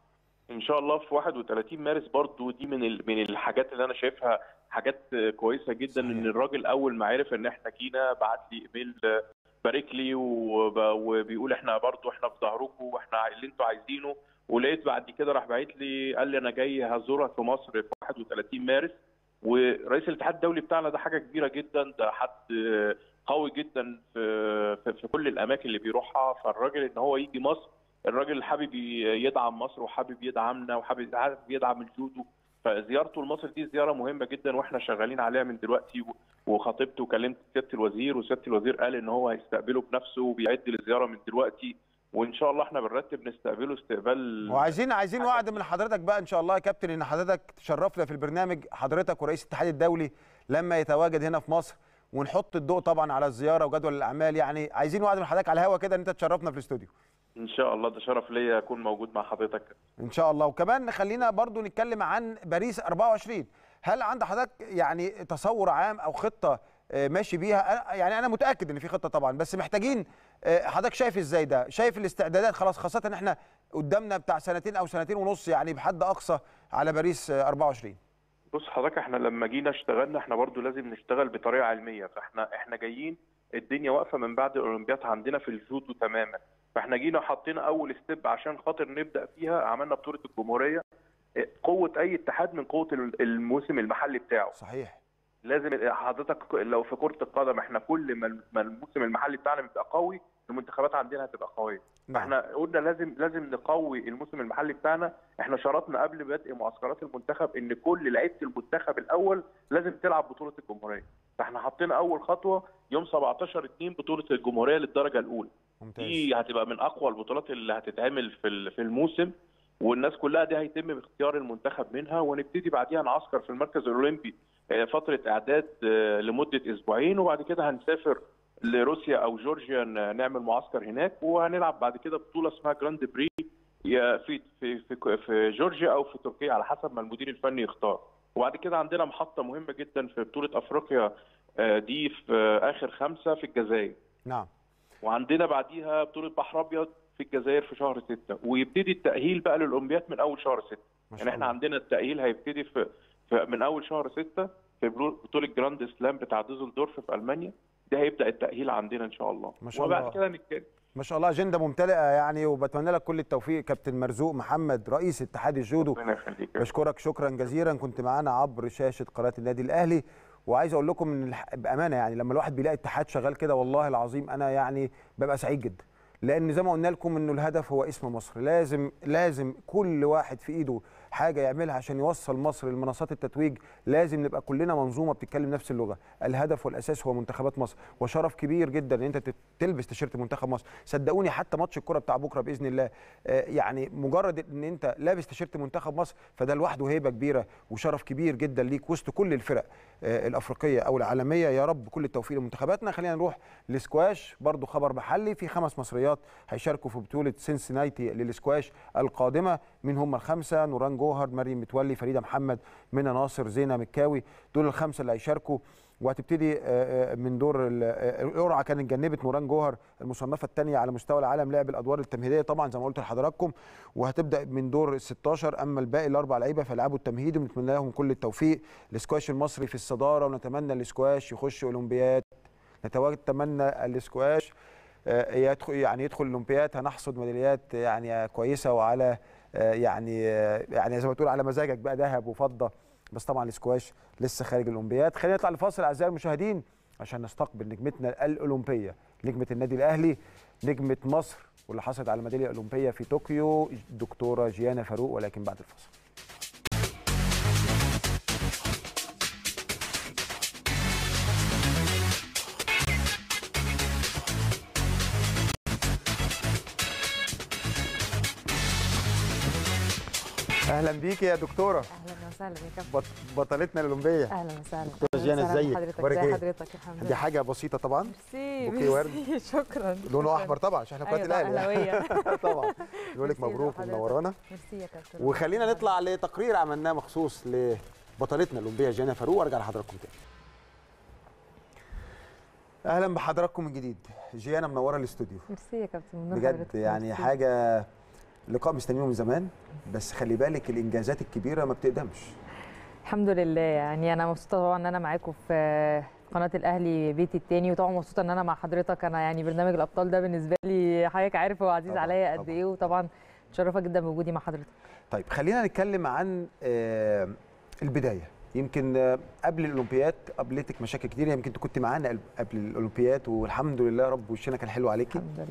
ان شاء الله في 31 مارس برضو دي من من الحاجات اللي انا شايفها حاجات كويسه جدا صحيح. ان الراجل اول ما عرف ان احنا جينا بعت لي ايميل بارك لي وبيقول احنا برضو احنا في ظهركم واحنا اللي انتوا عايزينه ولقيت بعد كده راح باعت لي قال لي انا جاي هزورها في مصر في 31 مارس ورئيس الاتحاد الدولي بتاعنا ده حاجه كبيره جدا ده حد قوي جدا في في كل الاماكن اللي بيروحها فالراجل ان هو يجي مصر الراجل حابب يدعم مصر وحابب يدعمنا وحابب يدعم الجودو فزيارته لمصر دي زياره مهمه جدا واحنا شغالين عليها من دلوقتي وخطيبته كلمت سياده الوزير وسياده الوزير قال ان هو هيستقبله بنفسه وبيعد للزياره من دلوقتي وان شاء الله احنا بنرتب نستقبله استقبال وعايزين عايزين وعد من حضرتك بقى ان شاء الله يا كابتن ان حضرتك تشرفنا في البرنامج حضرتك ورئيس الاتحاد الدولي لما يتواجد هنا في مصر ونحط الضوء طبعا على الزياره وجدول الاعمال يعني عايزين وعد من حضرتك على الهوا كده ان انت تشرفنا في الاستوديو ان شاء الله ده شرف ليا اكون موجود مع حضرتك ان شاء الله وكمان خلينا برضو نتكلم عن باريس 24 هل عند حضرتك يعني تصور عام او خطه آه، ماشي بيها يعني انا متاكد ان في خطه طبعا بس محتاجين آه، حضرتك شايف ازاي ده شايف الاستعدادات خلاص خاصه ان احنا قدامنا بتاع سنتين او سنتين ونص يعني بحد اقصى على باريس 24 آه، بص حضرتك احنا لما جينا اشتغلنا احنا برضو لازم نشتغل بطريقه علميه فاحنا احنا جايين الدنيا واقفه من بعد الاولمبياد عندنا في الجودو تماما فاحنا جينا حطينا اول ستيب عشان خاطر نبدا فيها عملنا بطوله الجمهوريه آه، قوه اي اتحاد من قوه الموسم المحلي بتاعه صحيح لازم حضرتك لو في كره القدم احنا كل ما الموسم المحلي بتاعنا بيبقى قوي المنتخبات عندنا هتبقى قويه فاحنا نعم. قلنا لازم لازم نقوي الموسم المحلي بتاعنا احنا شرطنا قبل بدء معسكرات المنتخب ان كل لعيبه المنتخب الاول لازم تلعب بطوله الجمهوريه فاحنا حطينا اول خطوه يوم 17 2 بطوله الجمهوريه للدرجه الاولى ممتاز. دي هتبقى من اقوى البطولات اللي هتتعمل في في الموسم والناس كلها دي هيتم باختيار المنتخب منها ونبتدي بعديها نعسكر في المركز الاولمبي آه، فتره اعداد آه، لمده اسبوعين وبعد كده هنسافر لروسيا او جورجيا نعمل معسكر هناك وهنلعب بعد كده بطوله اسمها جراند بري في في في في جورجيا او في تركيا على حسب ما المدير الفني يختار وبعد كده عندنا محطه مهمه جدا في بطوله افريقيا آه، دي في اخر خمسه في الجزائر نعم وعندنا بعديها بطوله بحر ابيض في الجزائر في شهر ستة ويبتدي التاهيل بقى للاولمبياد من اول شهر ستة يعني احنا عندنا التاهيل هيبتدي في من اول شهر 6 في بطوله جراند سلام بتاع ديزلدورف في المانيا ده هيبدا التاهيل عندنا ان شاء الله ما شاء الله وبعد كده نتكلم ما شاء الله اجنده ممتلئه يعني وبتمنى لك كل التوفيق كابتن مرزوق محمد رئيس اتحاد الجودو ربنا يخليك بشكرك شكرا جزيلا كنت معانا عبر شاشه قناه النادي الاهلي وعايز اقول لكم ان بامانه يعني لما الواحد بيلاقي اتحاد شغال كده والله العظيم انا يعني ببقى سعيد جدا لان زي ما قلنا لكم انه الهدف هو اسم مصر لازم لازم كل واحد في ايده حاجه يعملها عشان يوصل مصر لمنصات التتويج لازم نبقى كلنا منظومه بتتكلم نفس اللغه الهدف والاساس هو منتخبات مصر وشرف كبير جدا ان انت تلبس تيشيرت منتخب مصر صدقوني حتى ماتش الكره بتاع بكره باذن الله آه، يعني مجرد ان انت لابس تيشيرت منتخب مصر فده لوحده هيبه كبيره وشرف كبير جدا ليك وسط كل الفرق آه، الافريقيه او العالميه يا رب كل التوفيق لمنتخباتنا خلينا نروح للسكواش برضو خبر محلي في خمس مصريات هيشاركوا في بطوله سينسينايتي للسكواش القادمه منهم الخمسه نورانجو جوهر مريم متولي فريده محمد منى ناصر زينه مكاوي دول الخمسه اللي هيشاركوا وهتبتدي آه، آه، من دور آه، القرعه كانت جنبت نوران جوهر المصنفه الثانيه على مستوى العالم لعب الادوار التمهيديه طبعا زي ما قلت لحضراتكم وهتبدا من دور ال 16 اما الباقي الاربع لعيبه فيلعبوا التمهيدي ونتمنى لهم كل التوفيق الاسكواش المصري في الصداره ونتمنى الاسكواش يخش اولمبياد نتمنى الاسكواش يدخل يعني يدخل الاولمبياد هنحصد ميداليات يعني كويسه وعلى آه، يعني آه، يعني زي ما تقول على مزاجك بقى ذهب وفضه بس طبعا الاسكواش لسه خارج الاولمبياد خلينا نطلع لفاصل اعزائي المشاهدين عشان نستقبل نجمتنا الاولمبيه نجمه النادي الاهلي نجمه مصر واللي حصلت على الميداليه الاولمبيه في طوكيو الدكتوره جيانا فاروق ولكن بعد الفاصل اهلا بيكي يا دكتوره اهلا وسهلا يا كابتن بطلتنا الاولمبيه اهلا وسهلا دكتوره جيانا ازيك حضرتك زي حضرتك الحمد لله دي حاجه بسيطه طبعا ميرسي بوكي ورد شكرا لونه احمر طبعا عشان احنا أيوة، بنات الاهلي طبعا بيقول لك مبروك ومنورانا ميرسي يا كابتن وخلينا نطلع لتقرير عملناه مخصوص لبطلتنا الاولمبيه جيانا فاروق وارجع لحضراتكم تاني اهلا بحضراتكم من جديد جيانا منوره الاستوديو ميرسي يا كابتن بجد يعني حاجه لقاء مستنيينه من زمان بس خلي بالك الانجازات الكبيره ما بتقدمش الحمد لله يعني انا مبسوطه طبعا ان انا معاكم في قناه الاهلي بيتي التاني وطبعا مبسوطه ان انا مع حضرتك انا يعني برنامج الابطال ده بالنسبه لي حضرتك عارف هو عزيز عليا قد ايه وطبعا متشرفه جدا بوجودي مع حضرتك طيب خلينا نتكلم عن آه، البدايه يمكن آه، قبل الاولمبياد قابلتك مشاكل كتير يمكن كنت معانا قبل الاولمبياد والحمد لله رب وشنا كان حلو عليكي الحمد لله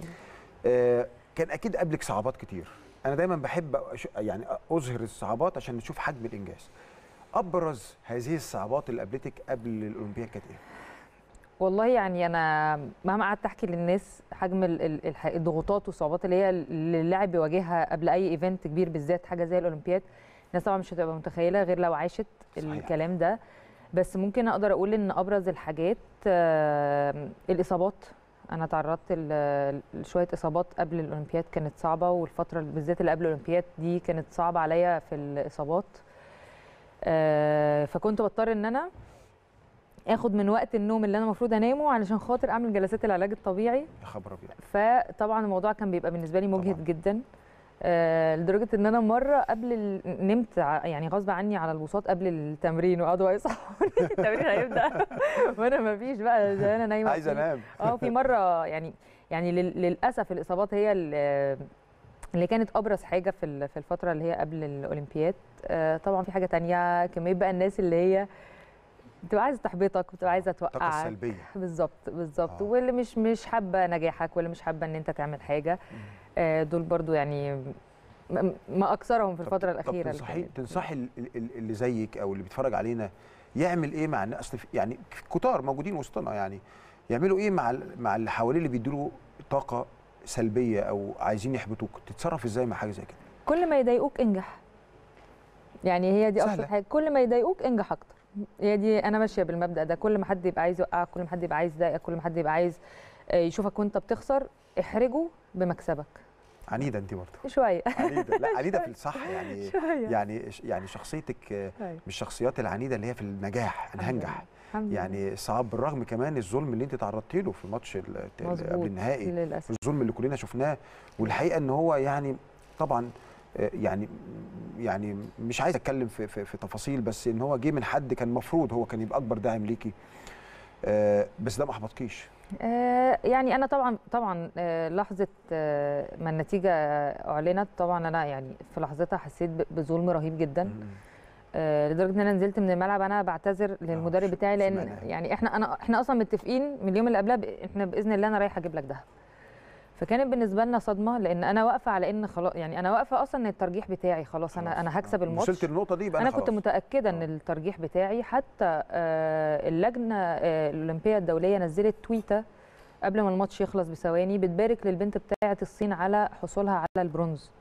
آه، كان اكيد قبلك صعوبات كتير انا دايما بحب يعني اظهر الصعوبات عشان نشوف حجم الانجاز ابرز هذه الصعوبات اللي قابلتك قبل الاولمبياد كانت ايه والله يعني انا مهما قعدت احكي للناس حجم الضغوطات والصعوبات اللي هي اللي اللاعب بيواجهها قبل اي ايفنت كبير بالذات حاجه زي الاولمبياد الناس طبعا مش هتبقى متخيله غير لو عاشت صحيح. الكلام ده بس ممكن اقدر اقول ان ابرز الحاجات الاصابات انا تعرضت لشويه اصابات قبل الاولمبياد كانت صعبه والفتره بالذات اللي قبل الاولمبياد دي كانت صعبه عليا في الاصابات آه، فكنت بضطر ان انا اخد من وقت النوم اللي انا المفروض انامه علشان خاطر اعمل جلسات العلاج الطبيعي يا خبر ابيض فطبعا الموضوع كان بيبقى بالنسبه لي مجهد طبعا. جدا آه، لدرجه ان انا مره قبل نمت يعني غصب عني على الوساط قبل التمرين وقعدوا يصحوني التمرين هيبدا وانا ما فيش بقى زي انا نايمه عايزه انام اه في مره يعني يعني للاسف الاصابات هي اللي كانت ابرز حاجه في في الفتره اللي هي قبل الاولمبياد آه، طبعا في حاجه تانية كميه بقى الناس اللي هي بتبقى عايزه تحبطك بتبقى عايزه توقعك السلبيه بالظبط بالظبط آه. واللي مش مش حابه نجاحك واللي مش حابه ان انت تعمل حاجه م. آه، دول برضو يعني ما اكثرهم في الفتره الاخيره تنصحي تنصحي اللي زيك او اللي بيتفرج علينا يعمل ايه مع الناس يعني كتار موجودين وسطنا يعني يعملوا ايه مع مع اللي حواليه اللي بيدوا طاقه سلبيه او عايزين يحبطوك تتصرف ازاي مع حاجه زي كده كل ما يضايقوك انجح يعني هي دي اصل حاجه كل ما يضايقوك انجح اكتر هي دي انا ماشيه بالمبدا ده كل ما حد يبقى عايز يوقعك كل ما حد يبقى عايز يضايقك كل ما حد يبقى عايز آه، يشوفك وانت بتخسر احرجه بمكسبك عنيده انت برضه شويه عنيده لا عنيده في الصح يعني شوية. يعني يعني شخصيتك طيب. من الشخصيات العنيده اللي هي في النجاح انا هنجح يعني صعب بالرغم كمان الظلم اللي انت تعرضتي له في الماتش قبل النهائي للأسف. الظلم اللي كلنا شفناه والحقيقه ان هو يعني طبعا آه، يعني يعني مش عايز اتكلم في, في, في تفاصيل بس ان هو جه من حد كان المفروض هو كان يبقى اكبر داعم ليكي آه، بس ده ما احبطكيش آه، يعني انا طبعا طبعا آه، لحظه آه، ما النتيجه اعلنت طبعا انا يعني في لحظتها حسيت بظلم رهيب جدا لدرجه ان انا نزلت من الملعب انا بعتذر للمدرب بتاعي لان يعني احنا انا احنا اصلا متفقين من اليوم اللي قبلها احنا باذن الله انا رايح اجيب لك دهب فكانت بالنسبه لنا صدمه لان انا واقفه على ان خلاص يعني انا واقفه اصلا ان الترجيح بتاعي خلاص انا انا هكسب الماتش وصلت النقطه دي يبقى انا, كنت متاكده ان آه. الترجيح بتاعي حتى آه، اللجنه آه، الاولمبيه الدوليه نزلت تويته قبل ما الماتش يخلص بثواني بتبارك للبنت بتاعه الصين على حصولها على البرونز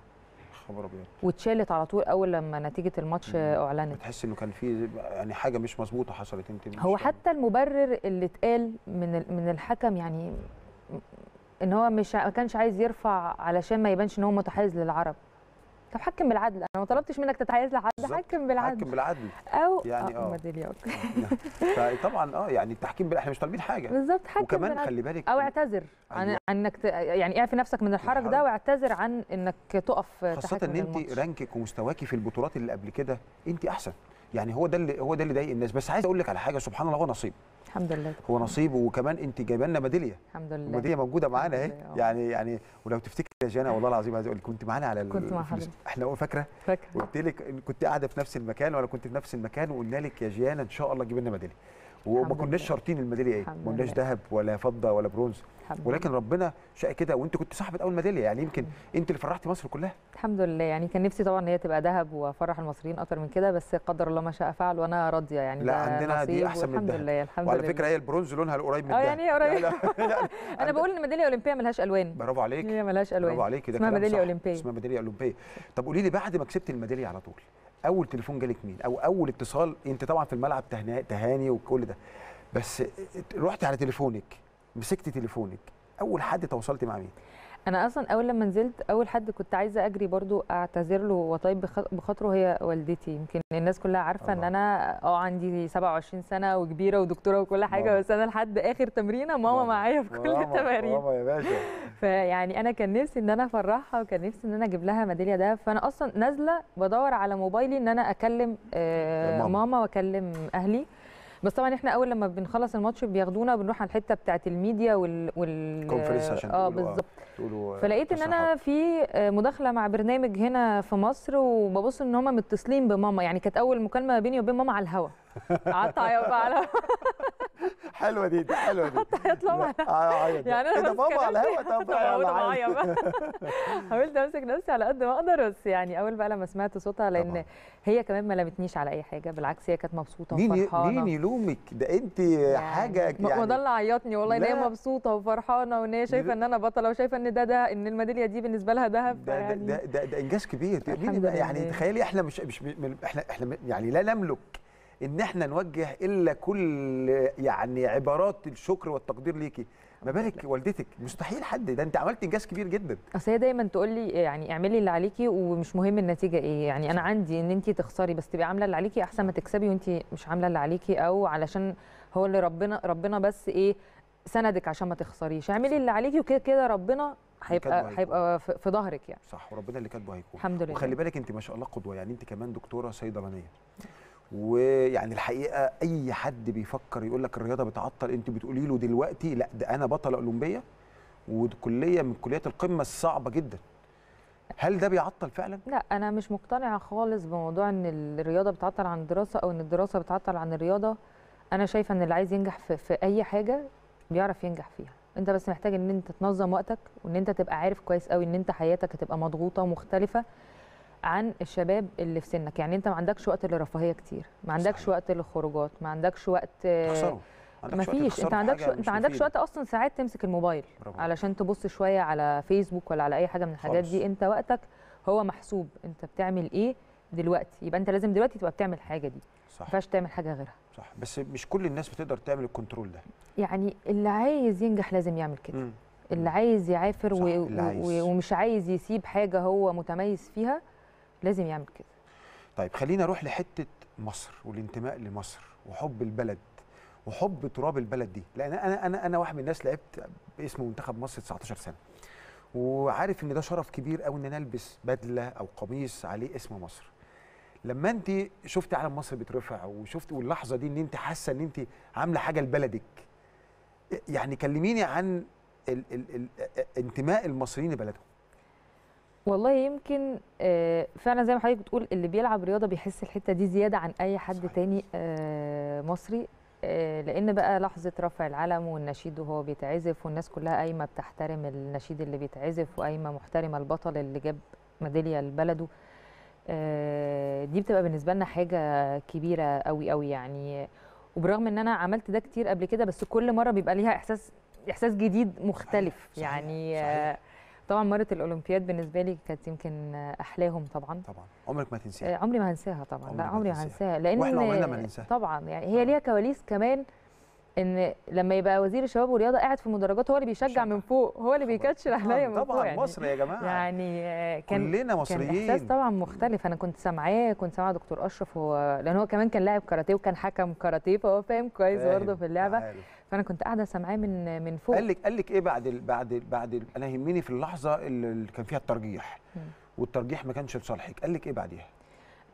خبر ابيض واتشالت على طول اول لما نتيجه الماتش اعلنت بتحس انه كان في يعني حاجه مش مظبوطه حصلت انت هو حتى المبرر اللي اتقال من من الحكم يعني ان هو مش ما كانش عايز يرفع علشان ما يبانش ان هو متحيز للعرب طب حكم بالعدل انا ما طلبتش منك تتحيز لحد حكم بالعدل حكم بالعدل او يعني اه, آه. فطبعا اه يعني التحكيم احنا مش طالبين حاجه بالظبط حكم وكمان بالعدل. خلي بالك او اعتذر عن عنك أيوة. ت... يعني اعفي نفسك من الحرج ده واعتذر عن انك تقف خاصه ان انت رانكك ومستواكي في البطولات اللي قبل كده انت احسن يعني هو ده اللي هو ده اللي ضايق الناس بس عايز اقول لك على حاجه سبحان الله هو نصيب الحمد لله هو نصيب وكمان انت جايبه لنا ميداليه الحمد لله ميداليه موجوده معانا اهي يعني يعني ولو تفتكر يا جانا والله العظيم عايز اقول كنت معانا على كنت مع حضرتك احنا فاكره فاكره قلت لك كنت قاعده في نفس المكان ولا كنت في نفس المكان وقلنا لك يا جيانا ان شاء الله تجيب لنا ميداليه وما كناش شرطين الميداليه ايه ما كناش ذهب ولا فضه ولا برونز ولكن ربنا شاء كده وانت كنت صاحبه اول ميداليه يعني يمكن انت اللي فرحتي مصر كلها الحمد لله يعني كان نفسي طبعا ان هي تبقى ذهب وافرح المصريين اكتر من كده بس قدر الله ما شاء فعل وانا راضيه يعني لا عندنا دي احسن من الحمد لله الحمد وعلى فكره هي البرونز لونها القريب من ده آه، يعني هي قريب لا لا. لا. انا بقول ان الميداليه الاولمبيه ملهاش الوان برافو عليك هي ملهاش الوان برافو عليك ده اسمها ميداليه اولمبيه اسمها ميداليه اولمبيه طب قولي لي بعد ما كسبت الميداليه على طول اول تليفون جالك مين او اول اتصال انت طبعا في الملعب تهاني وكل ده بس رحت على تليفونك مسكت تليفونك اول حد تواصلت مع مين انا اصلا اول لما نزلت اول حد كنت عايزه اجري برضو اعتذر له وطيب بخاطره هي والدتي يمكن الناس كلها عارفه ان انا اه عندي 27 سنه وكبيره ودكتوره وكل حاجه بس انا لحد اخر تمرينه ماما معايا في كل التمارين ماما يا باشا فيعني انا كان نفسي ان انا افرحها وكان نفسي ان انا اجيب لها ميداليه ده فانا اصلا نازله بدور على موبايلي ان انا اكلم آه ماما واكلم اهلي بس طبعا احنا اول لما بنخلص الماتش بياخدونا بنروح على الحته بتاعه الميديا وال والكونفرنس عشان اه, آه، بالظبط آه، فلقيت ان انا في آه، مداخله مع برنامج هنا في مصر وببص ان هم متصلين بماما يعني كانت اول مكالمه بيني وبين ماما على الهوا عطايا بقى على حلوه دي دي حلوه دي عطايا طيب، طلع آه، آه، يعني, يعني انا بابا على الهوا طب يعني انا بقى حاولت امسك نفسي على قد ما اقدر بس يعني اول بقى لما سمعت صوتها لان هي كمان ما لمتنيش على اي حاجه بالعكس هي كانت مبسوطه وفرحانه مين يلومك ده انت يعني حاجه يعني وده اللي عيطني والله ان هي مبسوطه وفرحانه وان هي شايفه ان انا بطله وشايفه ان ده ده ان الميداليه دي بالنسبه لها ذهب ده, يعني ده, ده, انجاز كبير يعني تخيلي احنا مش مش احنا احنا يعني لا نملك ان احنا نوجه الا كل يعني عبارات الشكر والتقدير ليكي ما بالك والدتك مستحيل حد ده انت عملت انجاز كبير جدا اصل هي دايما تقول لي يعني اعملي اللي عليكي ومش مهم النتيجه ايه يعني انا عندي ان انت تخسري بس تبقي عامله اللي عليكي احسن ما تكسبي وانت مش عامله اللي عليكي او علشان هو اللي ربنا ربنا بس ايه سندك عشان ما تخسريش اعملي اللي عليكي وكده كده ربنا هيبقى هيبقى في ظهرك يعني صح وربنا اللي كاتبه هيكون الحمد لله وخلي بالك انت ما شاء الله قدوه يعني انت كمان دكتوره صيدلانيه ويعني الحقيقه اي حد بيفكر يقول لك الرياضه بتعطل انت بتقولي له دلوقتي لا ده انا بطله اولمبيه وكليه من كليات القمه الصعبه جدا هل ده بيعطل فعلا؟ لا انا مش مقتنعه خالص بموضوع ان الرياضه بتعطل عن الدراسه او ان الدراسه بتعطل عن الرياضه انا شايفه ان اللي عايز ينجح في, في اي حاجه بيعرف ينجح فيها انت بس محتاج ان انت تنظم وقتك وان انت تبقى عارف كويس قوي ان انت حياتك هتبقى مضغوطه ومختلفه عن الشباب اللي في سنك يعني انت ما عندكش وقت للرفاهيه كتير ما عندكش صحيح. وقت للخروجات ما عندكش وقت ما فيش انت عندكش انت عندكش وقت اصلا ساعات تمسك الموبايل برافو. علشان تبص شويه على فيسبوك ولا على اي حاجه من الحاجات خلص. دي انت وقتك هو محسوب انت بتعمل ايه دلوقتي يبقى انت لازم دلوقتي تبقى بتعمل الحاجه دي ما ينفعش تعمل حاجه غيرها صح بس مش كل الناس بتقدر تعمل الكنترول ده يعني اللي عايز ينجح لازم يعمل كده اللي عايز يعافر و... اللي عايز. و... ومش عايز يسيب حاجه هو متميز فيها لازم يعمل كده طيب خلينا اروح لحته مصر والانتماء لمصر وحب البلد وحب تراب البلد دي لان انا انا انا واحد من الناس لعبت باسم منتخب مصر 19 سنه وعارف ان ده شرف كبير قوي ان انا البس بدله او قميص عليه اسم مصر لما انت شفتي علم مصر بيترفع وشفتي واللحظه دي ان انت حاسه ان انت عامله حاجه لبلدك يعني كلميني عن ال ال ال انتماء المصريين لبلدهم والله يمكن آه، فعلا زي ما حضرتك بتقول اللي بيلعب رياضه بيحس الحته دي زياده عن اي حد صحيح. تاني آه، مصري آه، لان بقى لحظه رفع العلم والنشيد وهو بيتعزف والناس كلها قايمه بتحترم النشيد اللي بيتعزف وقايمه محترمه البطل اللي جاب ميداليه لبلده دي بتبقى بالنسبه لنا حاجه كبيره قوي قوي يعني وبرغم ان انا عملت ده كتير قبل كده بس كل مره بيبقى ليها احساس احساس جديد مختلف صحيح. يعني صحيح. طبعا مره الاولمبياد بالنسبه لي كانت يمكن احلاهم طبعا طبعا عمرك ما تنساها آه، عمري ما هنساها طبعا عمري لا عمري ما هنساها لان واحنا عمرنا ما ننساها طبعا يعني هي ليها كواليس كمان ان لما يبقى وزير الشباب والرياضه قاعد في المدرجات هو اللي بيشجع من فوق هو اللي بيكاتشر عليا من فوق طبعا يعني مصر يا جماعه يعني آه، كان كلنا مصريين كان احساس طبعا مختلف انا كنت سامعاه كنت سامعه دكتور اشرف هو لان هو كمان كان لاعب كاراتيه وكان حكم كاراتيه فهو فاهم كويس برضه في اللعبه عارف. فانا كنت قاعده سامعاه من من فوق قال لك قال لك ايه بعد الـ بعد الـ بعد الـ انا يهمني في اللحظه اللي كان فيها الترجيح م. والترجيح ما كانش لصالحك قال لك ايه بعديها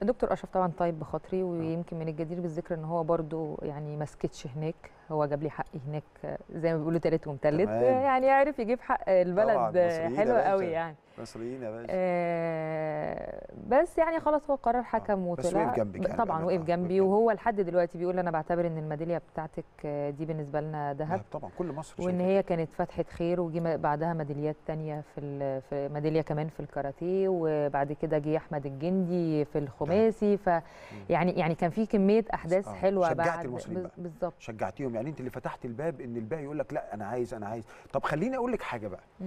دكتور اشرف طبعا طيب بخاطري آه. ويمكن من الجدير بالذكر ان هو برده يعني ما سكتش هناك هو جاب لي حقي هناك آه، زي ما بيقولوا تالت ومتلت يعني عرف يجيب حق البلد حلو قوي يعني مصريين يا باشا آه بس يعني خلاص هو قرار حكم آه، وطلع بس وقف جنبك يعني طبعا آه، وقف جنبي وهو لحد دلوقتي بيقول انا بعتبر ان الميداليه بتاعتك آه، دي بالنسبه لنا ذهب طبعا كل مصر وان هي كانت فتحه خير وجي بعدها ميداليات ثانيه في, في ميداليه كمان في الكاراتيه وبعد كده جه احمد الجندي في الخماسي طيب. ف يعني يعني كان في كميه احداث آه. حلوه شجعت المصريين بالظبط شجعتيهم يعني انت اللي فتحت الباب ان الباقي يقول لك لا انا عايز انا عايز طب خليني اقول لك حاجه بقى م.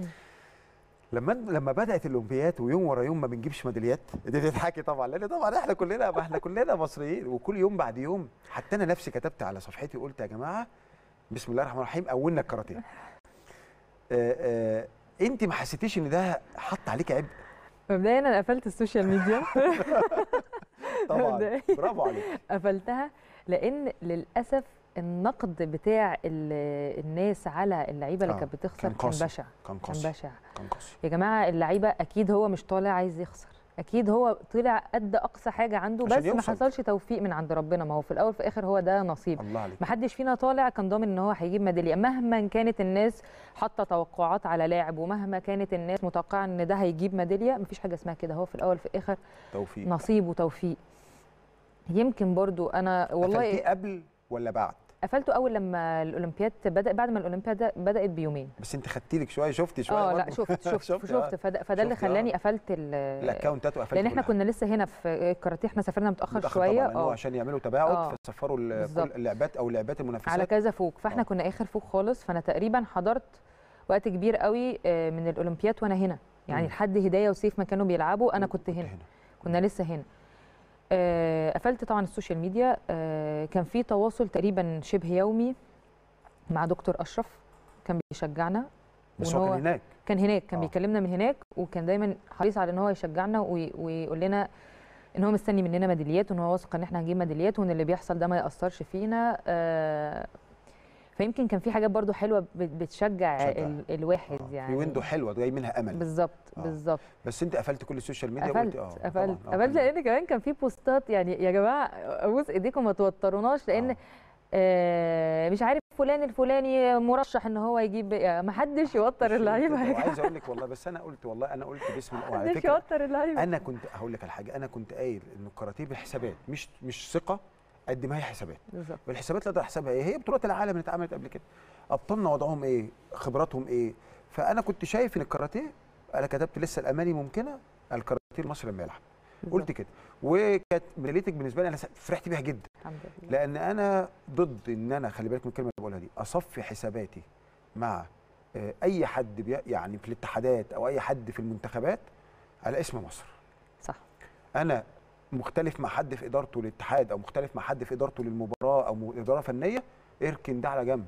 لما لما بدات الاولمبيات ويوم ورا يوم ما بنجيبش ميداليات دي بتضحكي طبعا لان طبعا احنا كلنا احنا كلنا مصريين وكل يوم بعد يوم حتى انا نفسي كتبت على صفحتي وقلت يا جماعه بسم الله الرحمن الرحيم اولنا الكاراتيه آه، آه، انت ما حسيتيش ان ده حط عليك عبء مبدئيا انا قفلت السوشيال ميديا طبعا برافو عليك قفلتها لان للاسف النقد بتاع الناس على اللعيبه اللي آه، كانت بتخسر كان, بشع كان كان بشع كان يا جماعه اللعيبه اكيد هو مش طالع عايز يخسر اكيد هو طلع قد اقصى حاجه عنده بس ما حصلش توفيق من عند ربنا ما هو في الاول في الاخر هو ده نصيب ما حدش فينا طالع كان ضامن ان هو هيجيب ميداليه مهما كانت الناس حاطه توقعات على لاعب ومهما كانت الناس متوقعه ان ده هيجيب ميداليه فيش حاجه اسمها كده هو في الاول في الاخر توفيق نصيب وتوفيق يمكن برضو انا والله قبل ولا بعد قفلته اول لما الاولمبياد بدا بعد ما الاولمبياد بدات بيومين بس انت خدتي لك شويه شفتي شويه اه لا شفت شفت شفت, شفت آه. فده, فده اللي آه. خلاني قفلت الاكونتات وقفلت لان احنا كنا لسه هنا في الكاراتيه احنا سافرنا متاخر, متأخر شويه اه عشان يعملوا تباعد آه. فسفروا اللعبات او لعبات المنافسات على كذا فوق فاحنا أوه. كنا اخر فوق خالص فانا تقريبا حضرت وقت كبير قوي من الاولمبياد وانا هنا يعني لحد هدايا وسيف ما كانوا بيلعبوا انا كنت هنا كنا لسه هنا آه، قفلت طبعا السوشيال ميديا آه، كان في تواصل تقريبا شبه يومي مع دكتور اشرف كان بيشجعنا بس هو كان هناك كان هناك كان آه. بيكلمنا من هناك وكان دايما حريص على ان هو يشجعنا ويقول لنا ان هو مستني مننا ميداليات وان هو واثق ان احنا هنجيب ميداليات وان اللي بيحصل ده ما ياثرش فينا آه فيمكن كان في حاجات برضو حلوه بتشجع ال... الواحد آه. يعني في ويندو حلوه جاي منها امل بالظبط آه. بالظبط بس انت قفلت كل السوشيال ميديا قفلت آه، قفلت آه، قفلت, قفلت لان كمان كان في بوستات يعني يا جماعه ابوس ايديكم ما توتروناش لان آه. آه مش عارف فلان الفلاني مرشح ان هو يجيب آه، ما حدش يوتر اللعيبه عايز اقول لك والله بس انا قلت والله انا قلت باسم وعلى يوتر اللعيبه انا كنت هقول لك على حاجه انا كنت قايل ان الكاراتيه بحسابات مش مش ثقه قد ما هي حسابات بالظبط الحسابات لا تحسبها ايه هي بطولات العالم اللي اتعملت قبل كده ابطالنا وضعهم ايه خبراتهم ايه فانا كنت شايف ان الكاراتيه انا كتبت لسه الاماني ممكنه الكاراتيه المصري لما يلعب قلت كده وكانت ميداليتك بالنسبه لي انا فرحت بيها جدا الحمد لله لان انا ضد ان انا خلي بالك من الكلمه اللي بقولها دي اصفي حساباتي مع آه، اي حد يعني في الاتحادات او اي حد في المنتخبات على اسم مصر صح انا مختلف مع حد في ادارته للاتحاد او مختلف مع حد في ادارته للمباراه او اداره فنيه اركن ده على جنب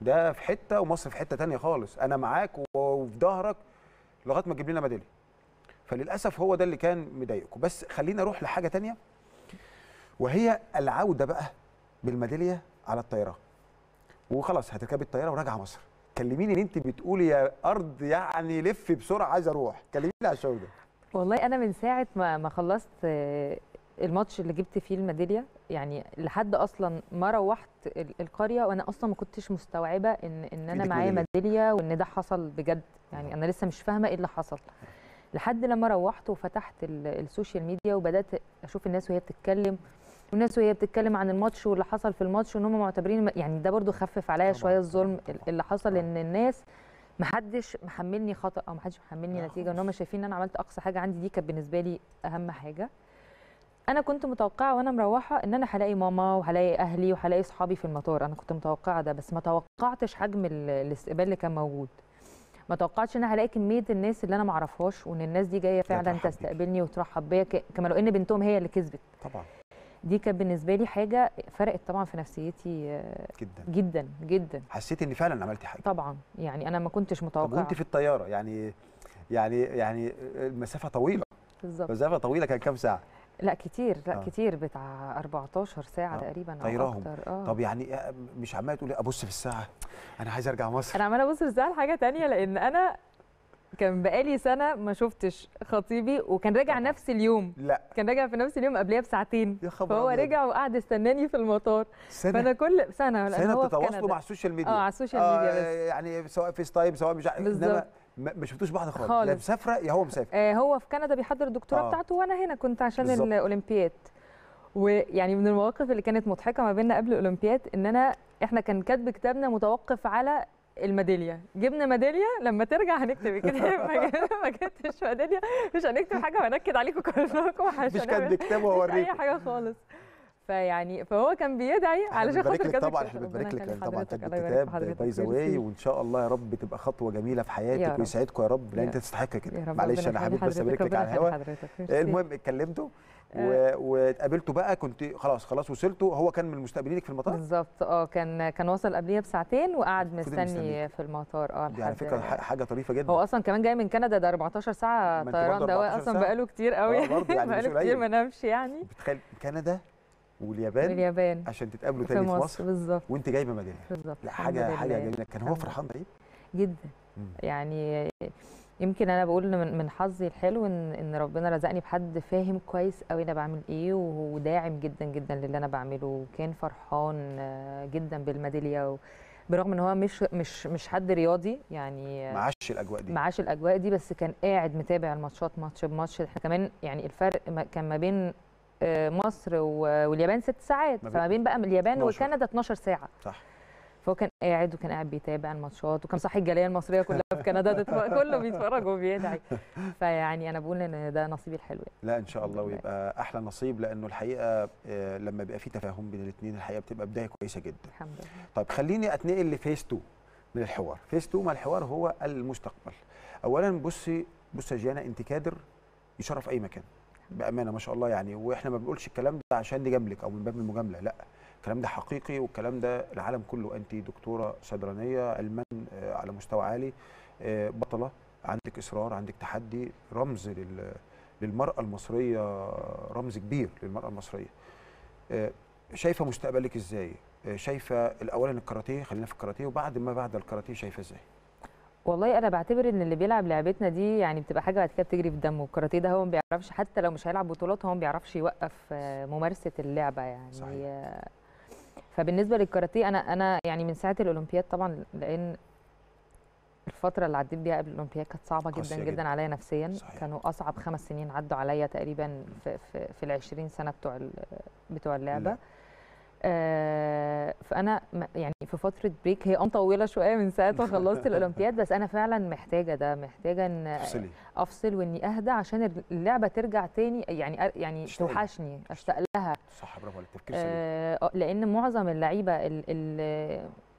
ده في حته ومصر في حته ثانيه خالص انا معاك وفي ظهرك لغايه ما تجيب لنا ميداليه فللاسف هو ده اللي كان مضايقكم بس خلينا اروح لحاجه ثانيه وهي العوده بقى بالميداليه على الطياره وخلاص هتركبي الطياره وراجعه مصر كلميني ان انت بتقولي يا ارض يعني لف بسرعه عايز اروح كلميني على الشعور ده والله انا من ساعه ما ما خلصت آه، الماتش اللي جبت فيه الميداليا يعني لحد اصلا ما روحت القريه وانا اصلا ما كنتش مستوعبه ان ان انا إيه معايا ميداليا وان ده حصل بجد يعني انا لسه مش فاهمه ايه اللي حصل لحد لما روحت وفتحت السوشيال ميديا وبدات اشوف الناس وهي بتتكلم والناس وهي بتتكلم عن الماتش واللي حصل في الماتش وان هم معتبرين يعني ده برده خفف عليا شويه الظلم اللي حصل آه. ان الناس محدش محملني خطا او محدش محملني نتيجه ان هم شايفين ان انا عملت اقصى حاجه عندي دي كانت بالنسبه لي اهم حاجه انا كنت متوقعه وانا مروحه ان انا هلاقي ماما وهلاقي اهلي وهلاقي صحابي في المطار انا كنت متوقعه ده بس ما توقعتش حجم الاستقبال اللي كان موجود ما توقعتش ان انا هلاقي كميه الناس اللي انا ما اعرفهاش وان الناس دي جايه فعلا تستقبلني وترحب بيا كما لو ان بنتهم هي اللي كسبت طبعا دي كانت بالنسبه لي حاجه فرقت طبعا في نفسيتي آه، جدا جدا جدا حسيت ان فعلا عملتي حاجه طبعا يعني انا ما كنتش متوقعه كنت في الطياره يعني يعني يعني المسافه طويله بالظبط مسافه طويله كان كام ساعه لا كتير لا آه. كتير بتاع 14 ساعه آه. تقريبا او اكتر اه طب يعني آه، مش عماله تقولي إيه، ابص في الساعه انا عايز ارجع مصر انا عماله ابص في الساعه لحاجه ثانيه لان انا كان بقالي سنه ما شفتش خطيبي وكان راجع نفس اليوم لا كان راجع في نفس اليوم قبليها بساعتين يا خبر فهو رجع وقعد استناني في المطار سنة فانا كل سنه سنه بتتواصلوا مع السوشيال ميديا اه على السوشيال ميديا آه، بس يعني سواء فيس تايم سواء مش انما ما شفتوش بعض خالص, خالص. لا مسافره يا هو مسافر آه هو في كندا بيحضر الدكتوراه آه. بتاعته وانا هنا كنت عشان بالزبط. الاولمبياد ويعني من المواقف اللي كانت مضحكه ما بيننا قبل الاولمبياد ان انا احنا كان كاتب كتابنا متوقف على الميداليه جبنا ميداليه لما ترجع هنكتب كده ما جبتش ميداليه مش هنكتب حاجه وهنكد عليكم كلكم مش كان نكتبه اوريكم اي حاجه خالص فيعني فهو كان بيدعي علشان خاطر جدك طبعا احنا بنبارك لك طبعا الكتاب باي ذا واي وان شاء الله يا رب تبقى خطوه جميله في حياتك ويسعدكم يا رب لان انت تستحق كده معلش انا حبيت بس ابارك لك على الهوا المهم اتكلمتوا واتقابلته آه. بقى كنت خلاص خلاص وصلته هو كان من المستقبلينك في المطار بالظبط اه كان كان وصل قبليها بساعتين وقعد مستني في المطار اه دي يعني على فكره حاجه طريفه جدا هو اصلا كمان جاي من كندا ده 14 ساعه طيران ده اصلا بقاله كتير قوي آه، يعني بقاله كتير ما نامش يعني بتخيل كندا واليابان واليابان عشان تتقابلوا تاني في مصر, مصر. بالظبط وانت جايبه مدينه بالظبط لا حاجه حاجه جميله كان هو فرحان طيب؟ جدا مم. يعني يمكن انا بقول من من حظي الحلو ان ان ربنا رزقني بحد فاهم كويس قوي انا بعمل ايه وداعم جدا جدا للي انا بعمله وكان فرحان آه، جدا بالميداليه برغم ان هو مش مش مش حد رياضي يعني آه، معاش الاجواء دي معاش الاجواء دي بس كان قاعد متابع الماتشات ماتش بماتش احنا كمان يعني الفرق كان ما بين مصر واليابان ست ساعات فما بين بقى اليابان وكندا 12 ساعه صح فهو كان قاعد وكان قاعد بيتابع الماتشات وكان صاحي الجاليه المصريه كلها في كندا كله بيتفرج وبيدعي فيعني انا بقول ان ده نصيبي الحلو يعني. لا ان شاء الله ويبقى احلى نصيب لانه الحقيقه آه، لما بيبقى في تفاهم بين الاثنين الحقيقه بتبقى بدايه كويسه جدا الحمد لله طيب خليني اتنقل لفيس 2 من الحوار فيس 2 ما الحوار هو المستقبل اولا بصي بصي جيانا انت كادر يشرف اي مكان بامانه ما شاء الله يعني واحنا ما بنقولش الكلام ده عشان نجاملك او من باب المجامله لا الكلام ده حقيقي والكلام ده العالم كله انت دكتوره صيدلانيه علما آه، على مستوى عالي آه، بطله عندك اصرار عندك تحدي رمز للمراه المصريه رمز كبير للمراه المصريه آه، شايفه مستقبلك ازاي شايفه الاول الكاراتيه خلينا في الكاراتيه وبعد ما بعد الكاراتيه شايفه ازاي والله انا بعتبر ان اللي بيلعب لعبتنا دي يعني بتبقى حاجه بعد كده بتجري في دمه الكاراتيه ده هو ما بيعرفش حتى لو مش هيلعب بطولات هو ما بيعرفش يوقف آه، ممارسه اللعبه يعني صحيح. فبالنسبه للكاراتيه انا انا يعني من ساعه الاولمبياد طبعا لان الفتره اللي عديت بيها قبل الاولمبياد كانت صعبه جدا جدا, جداً عليا نفسيا صحيح. كانوا اصعب خمس سنين عدوا عليا تقريبا في في, في ال 20 سنه بتوع بتوع اللعبه لا. آه، فانا يعني في فتره بريك هي ام آه طويله شويه من ساعه ما خلصت الاولمبياد بس انا فعلا محتاجه ده محتاجه ان أفصلي. افصل واني اهدى عشان اللعبه ترجع تاني يعني يعني توحشني اشتاق لها صح برافو عليك تفكير آه، لان معظم اللعيبه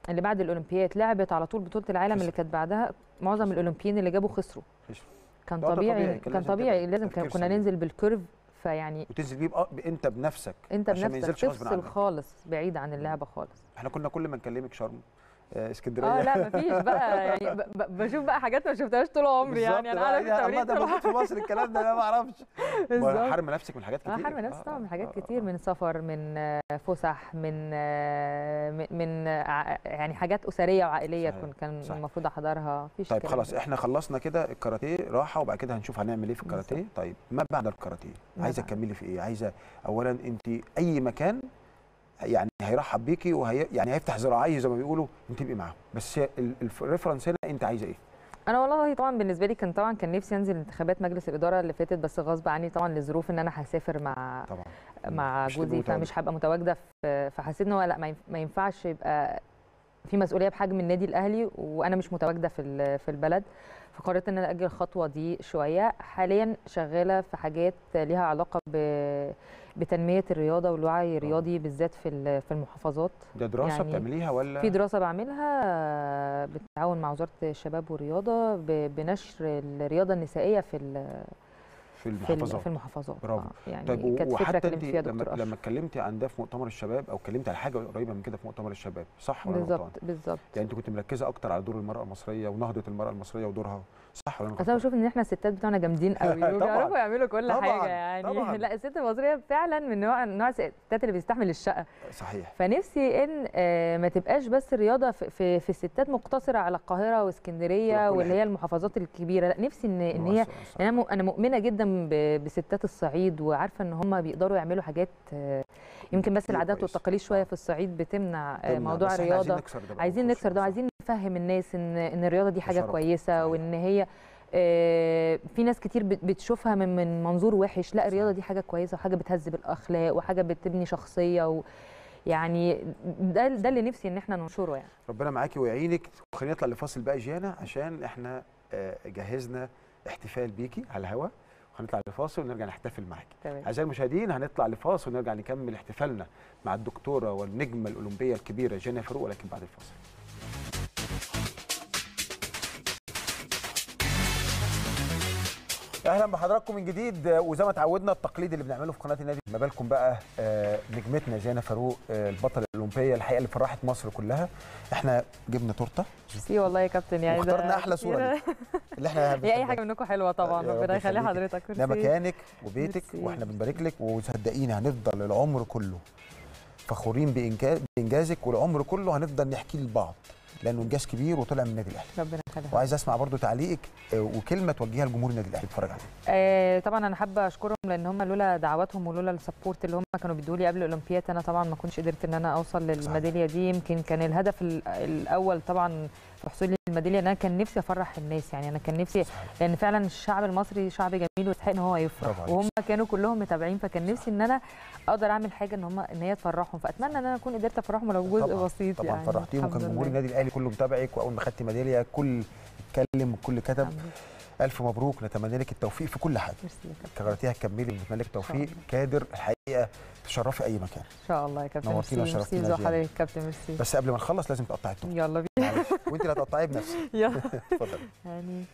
اللي بعد الاولمبياد لعبت على طول بطوله العالم اللي كانت بعدها معظم الاولمبيين اللي جابوا خسروا كان طبيعي, طبيعي كان طبيعي لازم كنا ننزل بالكيرف فيعني وتنزل بيه بقى انت بنفسك انت بنفسك ما تفصل خالص بعيد عن اللعبه خالص احنا كنا كل ما نكلمك شرم آه، اسكندريه اه لا مفيش بقى يعني بشوف بقى حاجات ما شفتهاش طول عمري يعني انا عارف التمرين إيه، ده موجود في مصر الكلام ده انا ما اعرفش حرم نفسك من حاجات آه، كتير حرم نفسك طبعا من آه، حاجات كتير من سفر من فسح من من يعني حاجات اسريه وعائليه صحيح. كان المفروض احضرها مفيش طيب خلاص احنا خلصنا كده الكاراتيه راحه وبعد كده هنشوف هنعمل ايه في الكاراتيه طيب ما بعد الكاراتيه عايزه تكملي في ايه عايزه اولا انت اي مكان يعني هيرحب بيكي وهي يعني هيفتح ذراعيه زي ما بيقولوا وتبقي معاهم بس الريفرنس هنا انت عايزه ايه انا والله طبعا بالنسبه لي كان طبعا كان نفسي انزل انتخابات مجلس الاداره اللي فاتت بس غصب عني طبعا لظروف ان انا هسافر مع طبعا. مع جوزي فمش هبقى متواجده فحسيت ان هو لا ما ينفعش يبقى في مسؤوليه بحجم النادي الاهلي وانا مش متواجده في في البلد فقررت ان انا اجل الخطوه دي شويه حاليا شغاله في حاجات ليها علاقه ب بتنميه الرياضه والوعي الرياضي بالذات في في المحافظات ده دراسه يعني بتعمليها ولا في دراسه بعملها آه، بالتعاون مع وزاره الشباب والرياضه بنشر الرياضه النسائيه في في المحافظات في المحافظات برافو آه يعني طيب كانت وحتى انت لما لما اتكلمتي عن ده في مؤتمر الشباب او اتكلمتي على حاجه قريبه من كده في مؤتمر الشباب صح ولا بالظبط بالظبط يعني انت كنت مركزه اكتر على دور المراه المصريه ونهضه المراه المصريه ودورها صح ولا انا بشوف ان احنا الستات بتوعنا جامدين قوي وبيعرفوا يعملوا كل طبعًا. حاجه يعني طبعًا. لا الست المصريه فعلا من نوع نوع الستات اللي بيستحمل الشقه صحيح فنفسي ان آه، ما تبقاش بس الرياضه في, في الستات مقتصره على القاهره واسكندريه واللي هي المحافظات الكبيره لا نفسي ان ان هي انا انا مؤمنه جدا بستات الصعيد وعارفه ان هم بيقدروا يعملوا حاجات آه، يمكن بس العادات والتقاليد شويه آه. في الصعيد بتمنع موضوع الرياضه عايزين نكسر ده عايزين نفهم الناس ان ان الرياضه دي حاجه كويسه كويسه وان هي آه، في ناس كتير بتشوفها من من منظور وحش لا الرياضه دي حاجه كويسه وحاجه بتهذب الاخلاق وحاجه بتبني شخصيه و يعني ده ده اللي نفسي ان احنا ننشره يعني ربنا معاكي ويعينك خلينا نطلع لفاصل بقى جيانا عشان احنا آه، جهزنا احتفال بيكي على الهوا وهنطلع لفاصل ونرجع نحتفل معاكي اعزائي المشاهدين هنطلع لفاصل ونرجع نكمل احتفالنا مع الدكتوره والنجمه الاولمبيه الكبيره جينيفر فاروق ولكن بعد الفاصل اهلا بحضراتكم من جديد وزي ما اتعودنا التقليد اللي بنعمله في قناه النادي ما بالكم بقى آه، نجمتنا جانا فاروق آه، البطل الاولمبيه الحقيقه اللي فرحت مصر كلها احنا جبنا تورته سي والله يا كابتن يعني اخترنا احلى صوره دي اللي احنا هي يعني اي حاجه منكم حلوه طبعا آه، ربنا يخلي حضرتك ده مكانك وبيتك مرسي. واحنا بنبارك لك وصدقيني هنفضل العمر كله فخورين بانجازك والعمر كله هنفضل نحكي لبعض لانه انجاز كبير وطلع من النادي الاهلي ربنا يخليك وعايز اسمع برضو تعليقك آه، وكلمه توجهها لجمهور النادي الاهلي بيتفرج عليه آه طبعا انا حابه اشكرهم لان هم لولا دعواتهم ولولا السبورت اللي هم كانوا بيدوا لي قبل الاولمبياد انا طبعا ما كنتش قدرت ان انا اوصل للميداليه دي يمكن كان الهدف الاول طبعا في حصول الميداليه انا كان نفسي افرح الناس يعني انا كان نفسي لان فعلا الشعب المصري شعب جميل ويستحق ان هو يفرح وهم كانوا كلهم متابعين فكان نفسي ان انا اقدر اعمل حاجه ان هم ان هي تفرحهم فاتمنى ان انا اكون قدرت افرحهم لو جزء طبعًا. بسيط طبعا يعني فرحتيهم وكان جمهور النادي الاهلي كله متابعك واول ما خدتي ميداليه كل اتكلم وكل كتب الف مبروك نتمنى لك التوفيق في كل حاجه كررتيها تكملي نتمنى لك التوفيق كادر الحقيقه تشرفي اي مكان ان شاء الله يا كابتن ميرسي ميرسي وحضرتك كابتن ميرسي بس قبل ما نخلص لازم تقطعي التوم يلا بينا وانت اللي هتقطعيه بنفسك اتفضلي يعني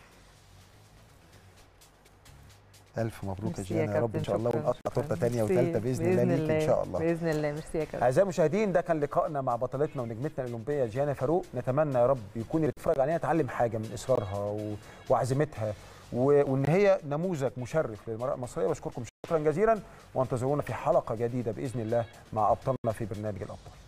الف مبروك يا جيانا يا رب ان شاء الله ونقطع تورته ثانيه وثالثه باذن, الله ليك ان شاء الله باذن الله ميرسي يا كابتن اعزائي المشاهدين ده كان لقائنا مع بطلتنا ونجمتنا الاولمبيه جيانا فاروق نتمنى يا رب يكون اللي بيتفرج علينا اتعلم حاجه من اصرارها و... وعزيمتها و... وان هي نموذج مشرف للمراه المصريه بشكركم شكرا جزيلا وانتظرونا في حلقه جديده باذن الله مع ابطالنا في برنامج الابطال